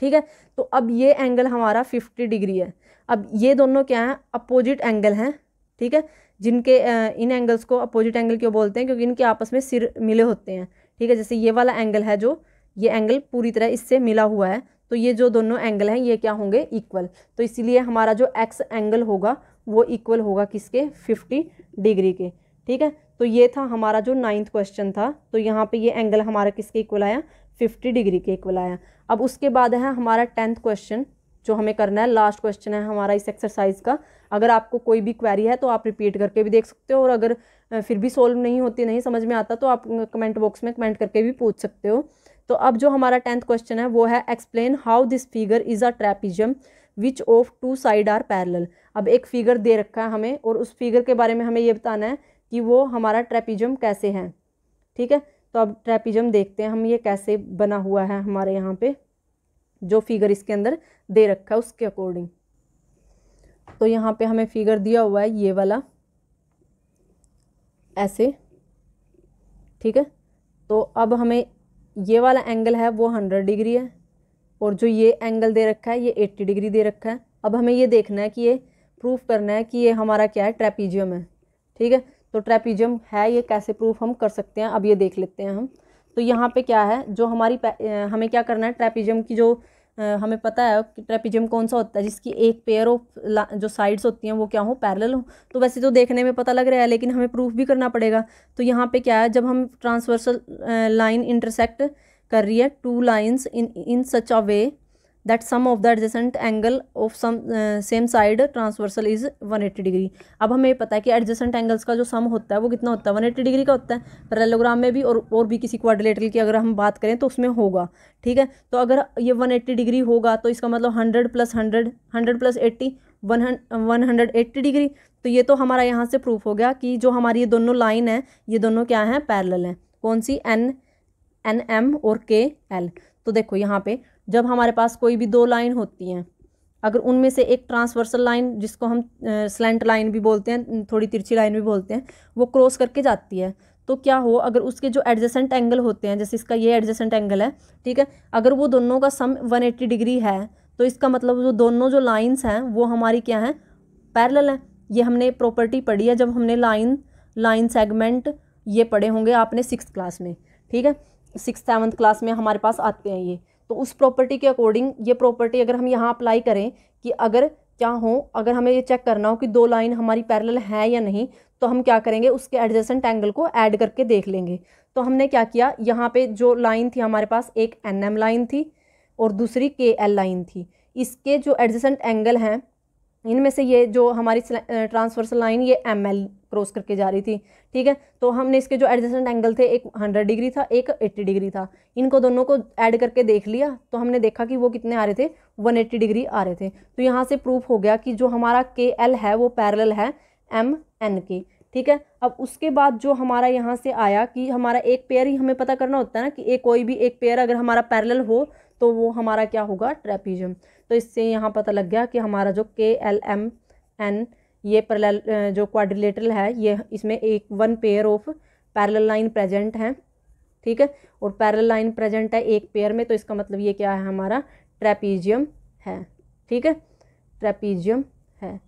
ठीक है तो अब ये एंगल हमारा फिफ्टी डिग्री है अब ये दोनों क्या हैं अपोजिट एंगल हैं ठीक है जिनके इन एंगल्स को अपोजिट एंगल क्यों बोलते हैं क्योंकि इनके आपस में सिर मिले होते हैं ठीक है जैसे ये वाला एंगल है जो ये एंगल पूरी तरह इससे मिला हुआ है तो ये जो दोनों एंगल हैं ये क्या होंगे इक्वल तो इसीलिए हमारा जो एक्स एंगल होगा वो इक्वल होगा किसके फिफ्टी डिग्री के ठीक है तो ये था हमारा जो नाइन्थ क्वेश्चन था तो यहाँ पे ये एंगल हमारा किसके इक्वल आया फिफ्टी डिग्री के इक्वल आया अब उसके बाद है हमारा टेंथ क्वेश्चन जो हमें करना है लास्ट क्वेश्चन है हमारा इस एक्सरसाइज का अगर आपको कोई भी क्वेरी है तो आप रिपीट करके भी देख सकते हो और अगर फिर भी सॉल्व नहीं होती नहीं समझ में आता तो आप कमेंट बॉक्स में कमेंट करके भी पूछ सकते हो तो अब जो हमारा टेंथ क्वेश्चन है वो है explain how this figure is a trapezium which of two side are parallel अब एक फिगर दे रखा है हमें और उस फिगर के बारे में हमें ये बताना है कि वो हमारा ट्रेपिजम कैसे है ठीक है तो अब ट्रेपिजम देखते हैं हम ये कैसे बना हुआ है हमारे यहाँ पे जो फिगर इसके अंदर दे रखा है उसके अकॉर्डिंग तो यहाँ पे हमें फिगर दिया हुआ है ये वाला ऐसे ठीक है तो अब हमें ये वाला एंगल है वो हंड्रेड डिग्री है और जो ये एंगल दे रखा है ये एट्टी डिग्री दे रखा है अब हमें ये देखना है कि ये प्रूफ करना है कि ये हमारा क्या है ट्रेपीजियम है ठीक है तो ट्रेपीजियम है ये कैसे प्रूफ हम कर सकते हैं अब ये देख लेते हैं हम तो यहाँ पे क्या है जो हमारी हमें क्या करना है ट्रेपीजियम की जो हमें पता है कि ट्रेपिजियम कौन सा होता है जिसकी एक पेयर ऑफ जो साइड्स होती हैं वो क्या हो पैरेलल हो तो वैसे तो देखने में पता लग रहा है लेकिन हमें प्रूफ भी करना पड़ेगा तो यहाँ पे क्या है जब हम ट्रांसवर्सल लाइन इंटरसेक्ट कर रही है two lines in in such a way that sum of the adjacent angle of sum same side transversal is 180 degree अब हमें पता है कि एडजेसेंट एंगल्स का जो सम होता है वो कितना होता है 180 डिग्री का होता है पैरेलोग्राम में भी और और भी किसी क्वाड्रिलेटरल की अगर हम बात करें तो उसमें होगा ठीक है तो अगर ये 180 डिग्री होगा तो इसका मतलब hundred plus hundred hundred plus eighty one hundred eighty degree तो ये तो हमारा यहाँ से प्रूफ हो गया कि जो हमारी ये दोनों लाइन है ये दोनों क्या हैं पैरल हैं कौन सी एन एन एम और के एल तो देखो यहाँ पे जब हमारे पास कोई भी दो लाइन होती हैं अगर उनमें से एक ट्रांसवर्सल लाइन जिसको हम स्लेंट लाइन भी बोलते हैं थोड़ी तिरछी लाइन भी बोलते हैं वो क्रॉस करके जाती है तो क्या हो अगर उसके जो एडजेसेंट एंगल होते हैं जैसे इसका ये एडजेसेंट एंगल है ठीक है अगर वो दोनों का सम 180 डिग्री है तो इसका मतलब जो दोनों जो लाइंस हैं वो हमारी क्या हैं पैरल हैं ये हमने प्रॉपर्टी पढ़ी है जब हमने लाइन लाइन सेगमेंट ये पढ़े होंगे आपने सिक्स क्लास में ठीक है सिक्स सेवन्थ क्लास में हमारे पास आते हैं ये तो उस प्रॉपर्टी के अकॉर्डिंग ये प्रॉपर्टी अगर हम यहाँ अप्लाई करें कि अगर क्या हो अगर हमें ये चेक करना हो कि दो लाइन हमारी पैरेलल है या नहीं तो हम क्या करेंगे उसके एडजेसेंट एंगल को ऐड करके देख लेंगे तो हमने क्या किया यहाँ पे जो लाइन थी हमारे पास एक एन एम लाइन थी और दूसरी के एल लाइन थी इसके जो एडजेसेंट एंगल हैं इनमें से ये जो हमारी ट्रांसवर्सल लाइन ये एम एल क्रॉस करके जा रही थी ठीक है तो हमने इसके जो एडजस्टेंट एंगल थे एक हंड्रेड डिग्री था एक एट्टी डिग्री था इनको दोनों को ऐड करके देख लिया तो हमने देखा कि वो कितने आ रहे थे वन एट्टी डिग्री आ रहे थे तो यहाँ से प्रूफ हो गया कि जो हमारा के एल है वो पैरल है एम एन के ठीक है अब उसके बाद जो हमारा यहाँ से आया कि हमारा एक पेयर ही हमें पता करना होता है ना कि एक कोई भी एक पेयर अगर हमारा पैरल हो तो वो हमारा क्या होगा ट्रेपीजम तो इससे यहाँ पता लग गया कि हमारा जो के एल एम एन ये पैरेलल जो क्वाड्रिलेटरल है ये इसमें एक one pair of parallel line present है ठीक है और पैरल लाइन प्रेजेंट है एक पेयर में तो इसका मतलब ये क्या है हमारा ट्रेपीजियम है ठीक है ट्रेपीजियम है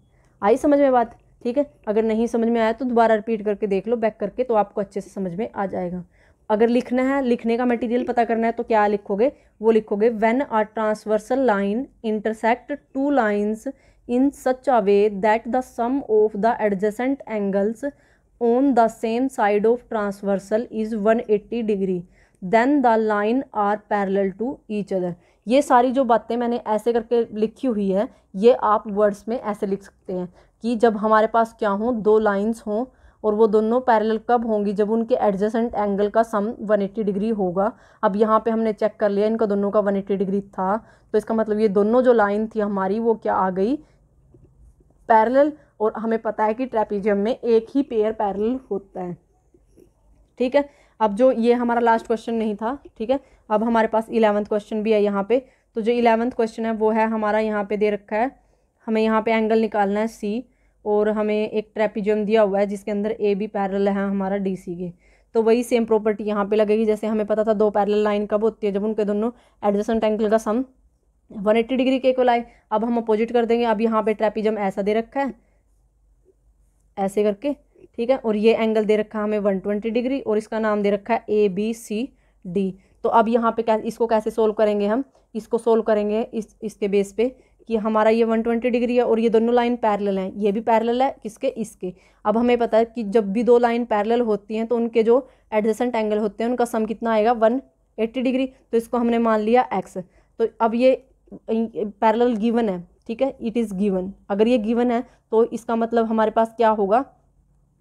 आई समझ में बात ठीक है अगर नहीं समझ में आया तो दोबारा रिपीट करके देख लो बैक करके तो आपको अच्छे से समझ में आ जाएगा अगर लिखना है लिखने का मटेरियल पता करना है तो क्या लिखोगे वो लिखोगे when are transversal line intersect two lines in such a way that the sum of the adjacent angles on the same side of transversal is 180 degree then the line are parallel to each other ये सारी जो बातें मैंने ऐसे करके लिखी हुई है ये आप वर्ड्स में ऐसे लिख सकते हैं कि जब हमारे पास क्या हो दो लाइंस हों और वो दोनों पैरेलल कब होंगी जब उनके एडजेसेंट एंगल का सम 180 डिग्री होगा अब यहाँ पे हमने चेक कर लिया इनका दोनों का 180 डिग्री था तो इसका मतलब ये दोनों जो लाइन थी हमारी वो क्या आ गई पैरेलल और हमें पता है कि ट्रेपीजियम में एक ही पेयर पैरेलल होता है ठीक है अब जो ये हमारा लास्ट क्वेश्चन नहीं था ठीक है अब हमारे पास इलेवंथ क्वेश्चन भी है यहाँ पे तो जो इलेवंथ क्वेश्चन है वो है हमारा यहाँ पे दे रखा है हमें यहाँ पे एंगल निकालना है सी और हमें एक ट्रेपीजियम दिया हुआ है जिसके अंदर ए बी पैरल है हमारा डी सी के तो वही सेम प्रॉपर्टी यहाँ पे लगेगी जैसे हमें पता था दो पैरल लाइन कब होती है जब उनके दोनों एडजस्टेंट एंगल का सम वन एट्टी डिग्री के इक्वल आए अब हम अपोजिट कर देंगे अब यहाँ पे ट्रेपिजम ऐसा दे रखा है ऐसे करके ठीक है और ये एंगल दे रखा है हमें वन ट्वेंटी डिग्री और इसका नाम दे रखा है ए बी सी डी तो अब यहाँ पे कैसे इसको कैसे सोल्व करेंगे हम इसको सोल्व करेंगे इस इसके बेस पे कि हमारा ये वन ट्वेंटी डिग्री है और ये दोनों लाइन पैरेलल हैं ये भी पैरेलल है किसके इसके अब हमें पता है कि जब भी दो लाइन पैरेलल होती हैं तो उनके जो एडजेसेंट एंगल होते हैं उनका सम कितना आएगा वन एट्टी डिग्री तो इसको हमने मान लिया एक्स तो अब ये पैरेलल गिवन है ठीक है इट इज़ गिवन अगर ये गिवन है तो इसका मतलब हमारे पास क्या होगा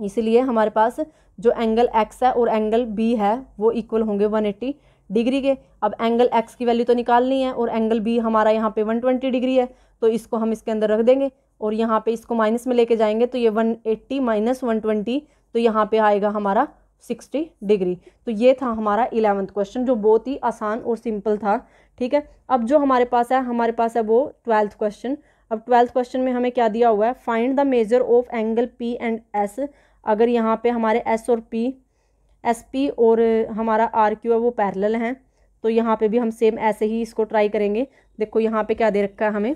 इसलिए हमारे पास जो एंगल एक्स है और एंगल बी है वो इक्वल होंगे वन एट्टी डिग्री के अब एंगल एक्स की वैल्यू तो निकालनी है और एंगल बी हमारा यहाँ पे वन ट्वेंटी डिग्री है तो इसको हम इसके अंदर रख देंगे और यहाँ पे इसको माइनस में लेके जाएंगे तो ये one eighty minus one twenty तो यहाँ पे आएगा हमारा सिक्सटी डिग्री तो ये था हमारा इलेवंथ क्वेश्चन जो बहुत ही आसान और सिंपल था ठीक है अब जो हमारे पास है हमारे पास है वो ट्वेल्थ क्वेश्चन अब ट्वेल्थ क्वेश्चन में हमें क्या दिया हुआ है find the measure of angle P and S अगर यहाँ पे हमारे एस और पी एस पी और हमारा आर क्यू है वो पैरेलल हैं तो यहाँ पे भी हम सेम ऐसे ही इसको ट्राई करेंगे देखो यहाँ पे क्या दे रखा है हमें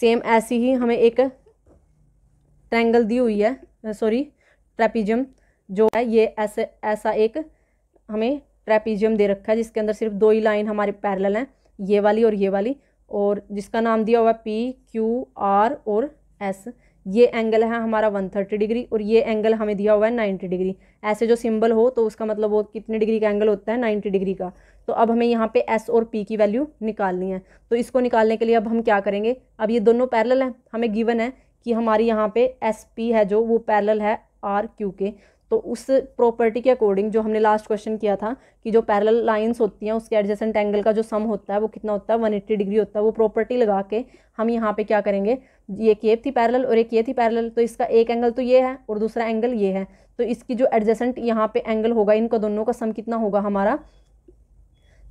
सेम ऐसी ही हमें एक ट्रैंगल दी हुई है सॉरी ट्रेपिजम जो है ये ऐसे ऐसा एक हमें ट्रेपीजियम दे रखा है जिसके अंदर सिर्फ दो ही लाइन हमारे पैरेलल हैं ये वाली और ये वाली और जिसका नाम दिया हुआ है पी क्यू आर और एस ये एंगल है हमारा वन थर्टी डिग्री और ये एंगल हमें दिया हुआ है नाइन्टी डिग्री ऐसे जो सिंबल हो तो उसका मतलब वो कितने डिग्री का एंगल होता है नाइन्टी डिग्री का तो अब हमें यहाँ पे एस और पी की वैल्यू निकालनी है तो इसको निकालने के लिए अब हम क्या करेंगे अब ये दोनों पैरल हैं हमें गिवन है कि हमारी यहाँ पे एस पी है जो वो पैरल है आर क्यू के तो उस प्रॉपर्टी के अकॉर्डिंग जो हमने लास्ट क्वेश्चन किया था कि जो पैरेलल लाइंस होती हैं उसके एडजेसेंट एंगल का जो सम होता है वो कितना होता है वन एट्टी डिग्री होता है वो प्रॉपर्टी लगा के हम यहाँ पे क्या करेंगे ये केप थी पैरेलल और एक ये थी पैरेलल तो इसका एक एंगल तो ये है और दूसरा एंगल ये है तो इसकी जो एडजेसेंट यहाँ पे एंगल होगा इनका दोनों का सम कितना होगा हमारा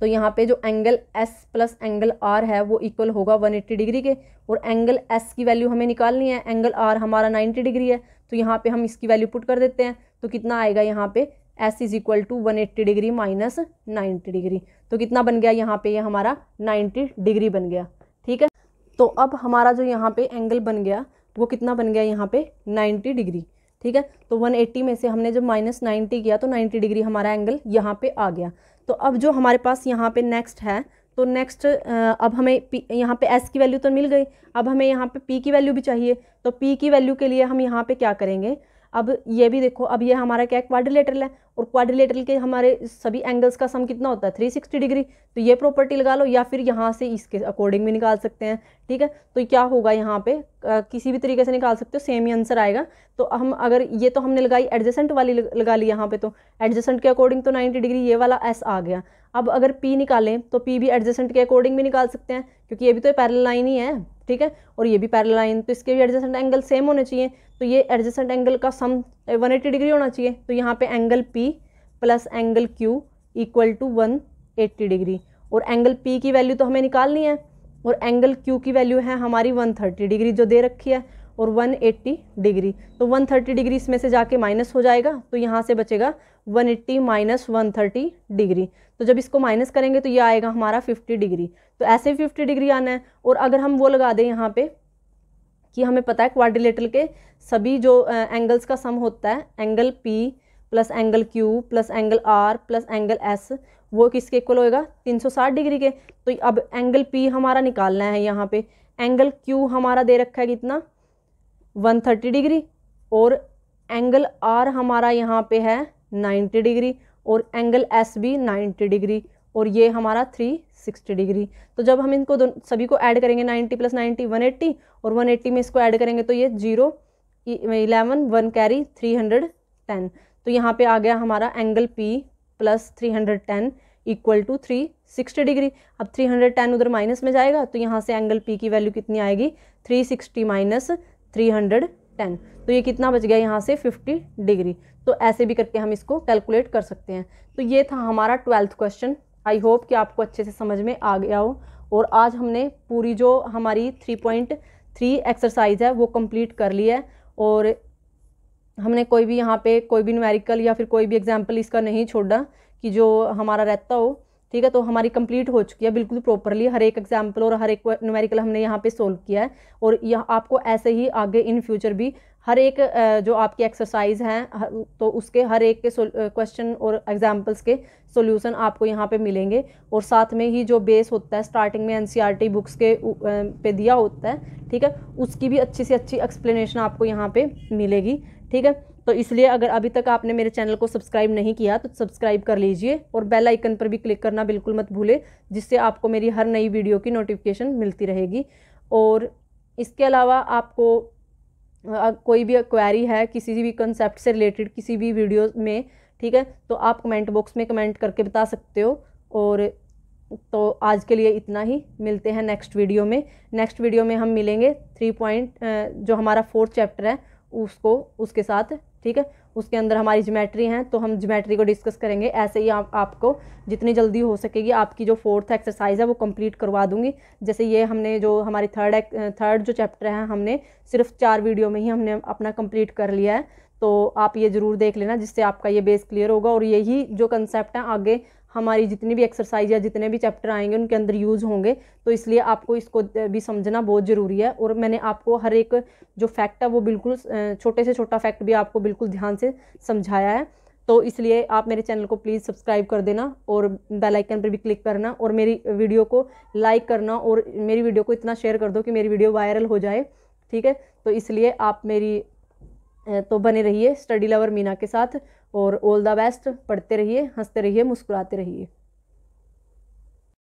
तो यहाँ पे जो angle S plus angle R है वो इक्वल होगा वन एट्टी डिग्री के और एंगल एस की वैल्यू हमें निकालनी है एंगल आर हमारा नाइन्टी डिग्री है तो यहाँ पे हम इसकी वैल्यू पुट कर देते हैं तो कितना आएगा यहाँ पे S is equal to one eighty degree minus ninety degree तो कितना बन गया यहाँ पे ये यह हमारा नाइन्टी डिग्री बन गया ठीक है तो अब हमारा जो यहाँ पे एंगल बन गया वो कितना बन गया यहाँ पे नाइन्टी डिग्री ठीक है तो वन एट्टी में से हमने जब माइनस नाइन्टी किया तो नाइन्टी डिग्री हमारा एंगल यहाँ पे आ गया तो अब जो हमारे पास यहाँ पे नेक्स्ट है तो नेक्स्ट अब हमें पी यहाँ पे एस की वैल्यू तो मिल गई अब हमें यहाँ पे पी की वैल्यू भी चाहिए तो पी की वैल्यू के लिए हम यहाँ पे क्या करेंगे अब ये भी देखो अब ये हमारा क्या क्वाड्रिलेटरल है और क्वाड्रिलेटरल के हमारे सभी एंगल्स का सम कितना होता है थ्री सिक्सटी डिग्री तो ये प्रॉपर्टी लगा लो या फिर यहाँ से इसके अकॉर्डिंग भी निकाल सकते हैं ठीक है तो क्या होगा यहाँ पे आ, किसी भी तरीके से निकाल सकते हो सेम ही आंसर आएगा तो हम अगर ये तो हमने लगाई एडजेसेंट वाली लगा ली यहाँ पर तो एडजेसेंट के अकॉर्डिंग तो नाइन्टी डिग्री ये वाला एस आ गया अब अगर पी निकालें तो पी भी एडजेसेंट के अकॉर्डिंग भी निकाल सकते हैं क्योंकि ये भी तो पैरल लाइन ही है ठीक है और ये भी पैरल लाइन तो इसके भी एडजस्टेंट एंगल सेम होने चाहिए तो ये एडजस्टेंट एंगल का सम 180 डिग्री होना चाहिए तो यहाँ पे angle P plus angle Q equal to 180 degree और एंगल पी की वैल्यू तो हमें निकालनी है और एंगल क्यू की वैल्यू है हमारी 130 डिग्री जो दे रखी है और 180 डिग्री तो 130 डिग्री इसमें से जाके माइनस हो जाएगा तो यहाँ से बचेगा 180 एट्टी माइनस वन डिग्री तो जब इसको माइनस करेंगे तो ये आएगा हमारा फिफ्टी डिग्री तो ऐसे फिफ्टी डिग्री आना है और अगर हम वो लगा दें यहाँ पर कि हमें पता है क्वाड्रिलेटरल के सभी जो एंगल्स का सम होता है angle P plus angle Q plus angle R plus angle S वो किसके इक्वल होएगा 360 डिग्री के तो अब एंगल पी हमारा निकालना है यहाँ पे एंगल क्यू हमारा दे रखा है कितना 130 डिग्री और एंगल आर हमारा यहाँ पे है 90 डिग्री और एंगल एस बी नाइन्टी डिग्री और ये हमारा थ्री सिक्सटी डिग्री तो जब हम इनको दोनों सभी को ऐड करेंगे ninety plus ninety one eighty और वन एट्टी में इसको ऐड करेंगे तो ये zero eleven one carry three hundred ten तो यहाँ पे आ गया हमारा angle P plus three hundred ten equal to three sixty degree अब थ्री हंड्रेड टेन उधर माइनस में जाएगा तो यहाँ से एंगल पी की वैल्यू कितनी आएगी three sixty minus three hundred ten तो ये कितना बच गया यहाँ से फिफ्टी डिग्री तो ऐसे भी करके हम इसको कैलकुलेट कर सकते हैं तो ये था हमारा ट्वेल्थ क्वेश्चन आई होप कि आपको अच्छे से समझ में आ गया हो और आज हमने पूरी जो हमारी थ्री पॉइंट थ्री एक्सरसाइज है वो कंप्लीट कर ली है और हमने कोई भी यहाँ पे कोई भी न्यूमेरिकल या फिर कोई भी एग्जाम्पल इसका नहीं छोड़ा कि जो हमारा रहता हो ठीक है तो हमारी कंप्लीट हो चुकी है बिल्कुल प्रॉपरली हर एक एग्जाम्पल और हर एक न्यूमेरिकल हमने यहाँ पे सोल्व किया है और यह आपको ऐसे ही आगे इन फ्यूचर भी हर एक जो आपकी एक्सरसाइज हैं तो उसके हर एक के क्वेश्चन और एग्जाम्पल्स के सॉल्यूशन आपको यहाँ पे मिलेंगे और साथ में ही जो बेस होता है स्टार्टिंग में एनसीईआरटी बुक्स e के पे दिया होता है ठीक है उसकी भी अच्छी से अच्छी एक्सप्लेनेशन आपको यहाँ पे मिलेगी ठीक है तो इसलिए अगर अभी तक आपने मेरे चैनल को सब्सक्राइब नहीं किया तो सब्सक्राइब कर लीजिए और बेल आइकन पर भी क्लिक करना बिल्कुल मत भूलें जिससे आपको मेरी हर नई वीडियो की नोटिफिकेशन मिलती रहेगी और इसके अलावा आपको कोई भी क्वेरी है किसी भी कंसेप्ट से रिलेटेड किसी भी वीडियो में ठीक है तो आप कमेंट बॉक्स में कमेंट करके बता सकते हो और तो आज के लिए इतना ही मिलते हैं नेक्स्ट वीडियो में नेक्स्ट वीडियो में हम मिलेंगे थ्री पॉइंट जो हमारा फोर्थ चैप्टर है उसको उसके साथ ठीक है उसके अंदर हमारी जोमेट्री हैं तो हम जोमेट्री को डिस्कस करेंगे ऐसे ही आप, आपको जितनी जल्दी हो सकेगी आपकी जो फोर्थ एक्सरसाइज है वो कंप्लीट करवा दूंगी जैसे ये हमने जो हमारी थर्ड थर्ड जो चैप्टर है हमने सिर्फ चार वीडियो में ही हमने अपना कंप्लीट कर लिया है तो आप ये ज़रूर देख लेना जिससे आपका ये बेस क्लियर होगा और यही जो कंसेप्ट है आगे हमारी जितनी भी एक्सरसाइज या जितने भी चैप्टर आएंगे उनके अंदर यूज़ होंगे तो इसलिए आपको इसको भी समझना बहुत ज़रूरी है और मैंने आपको हर एक जो फैक्ट है वो बिल्कुल छोटे से छोटा फैक्ट भी आपको बिल्कुल ध्यान से समझाया है तो इसलिए आप मेरे चैनल को प्लीज़ सब्सक्राइब कर देना और बेल आइकन पर भी क्लिक करना और मेरी वीडियो को लाइक करना और मेरी वीडियो को इतना शेयर कर दो कि मेरी वीडियो वायरल हो जाए ठीक है तो इसलिए आप मेरी तो बने रहिए स्टडी लवर मीना के साथ और ऑल द बेस्ट पढ़ते रहिए हंसते रहिए मुस्कुराते रहिए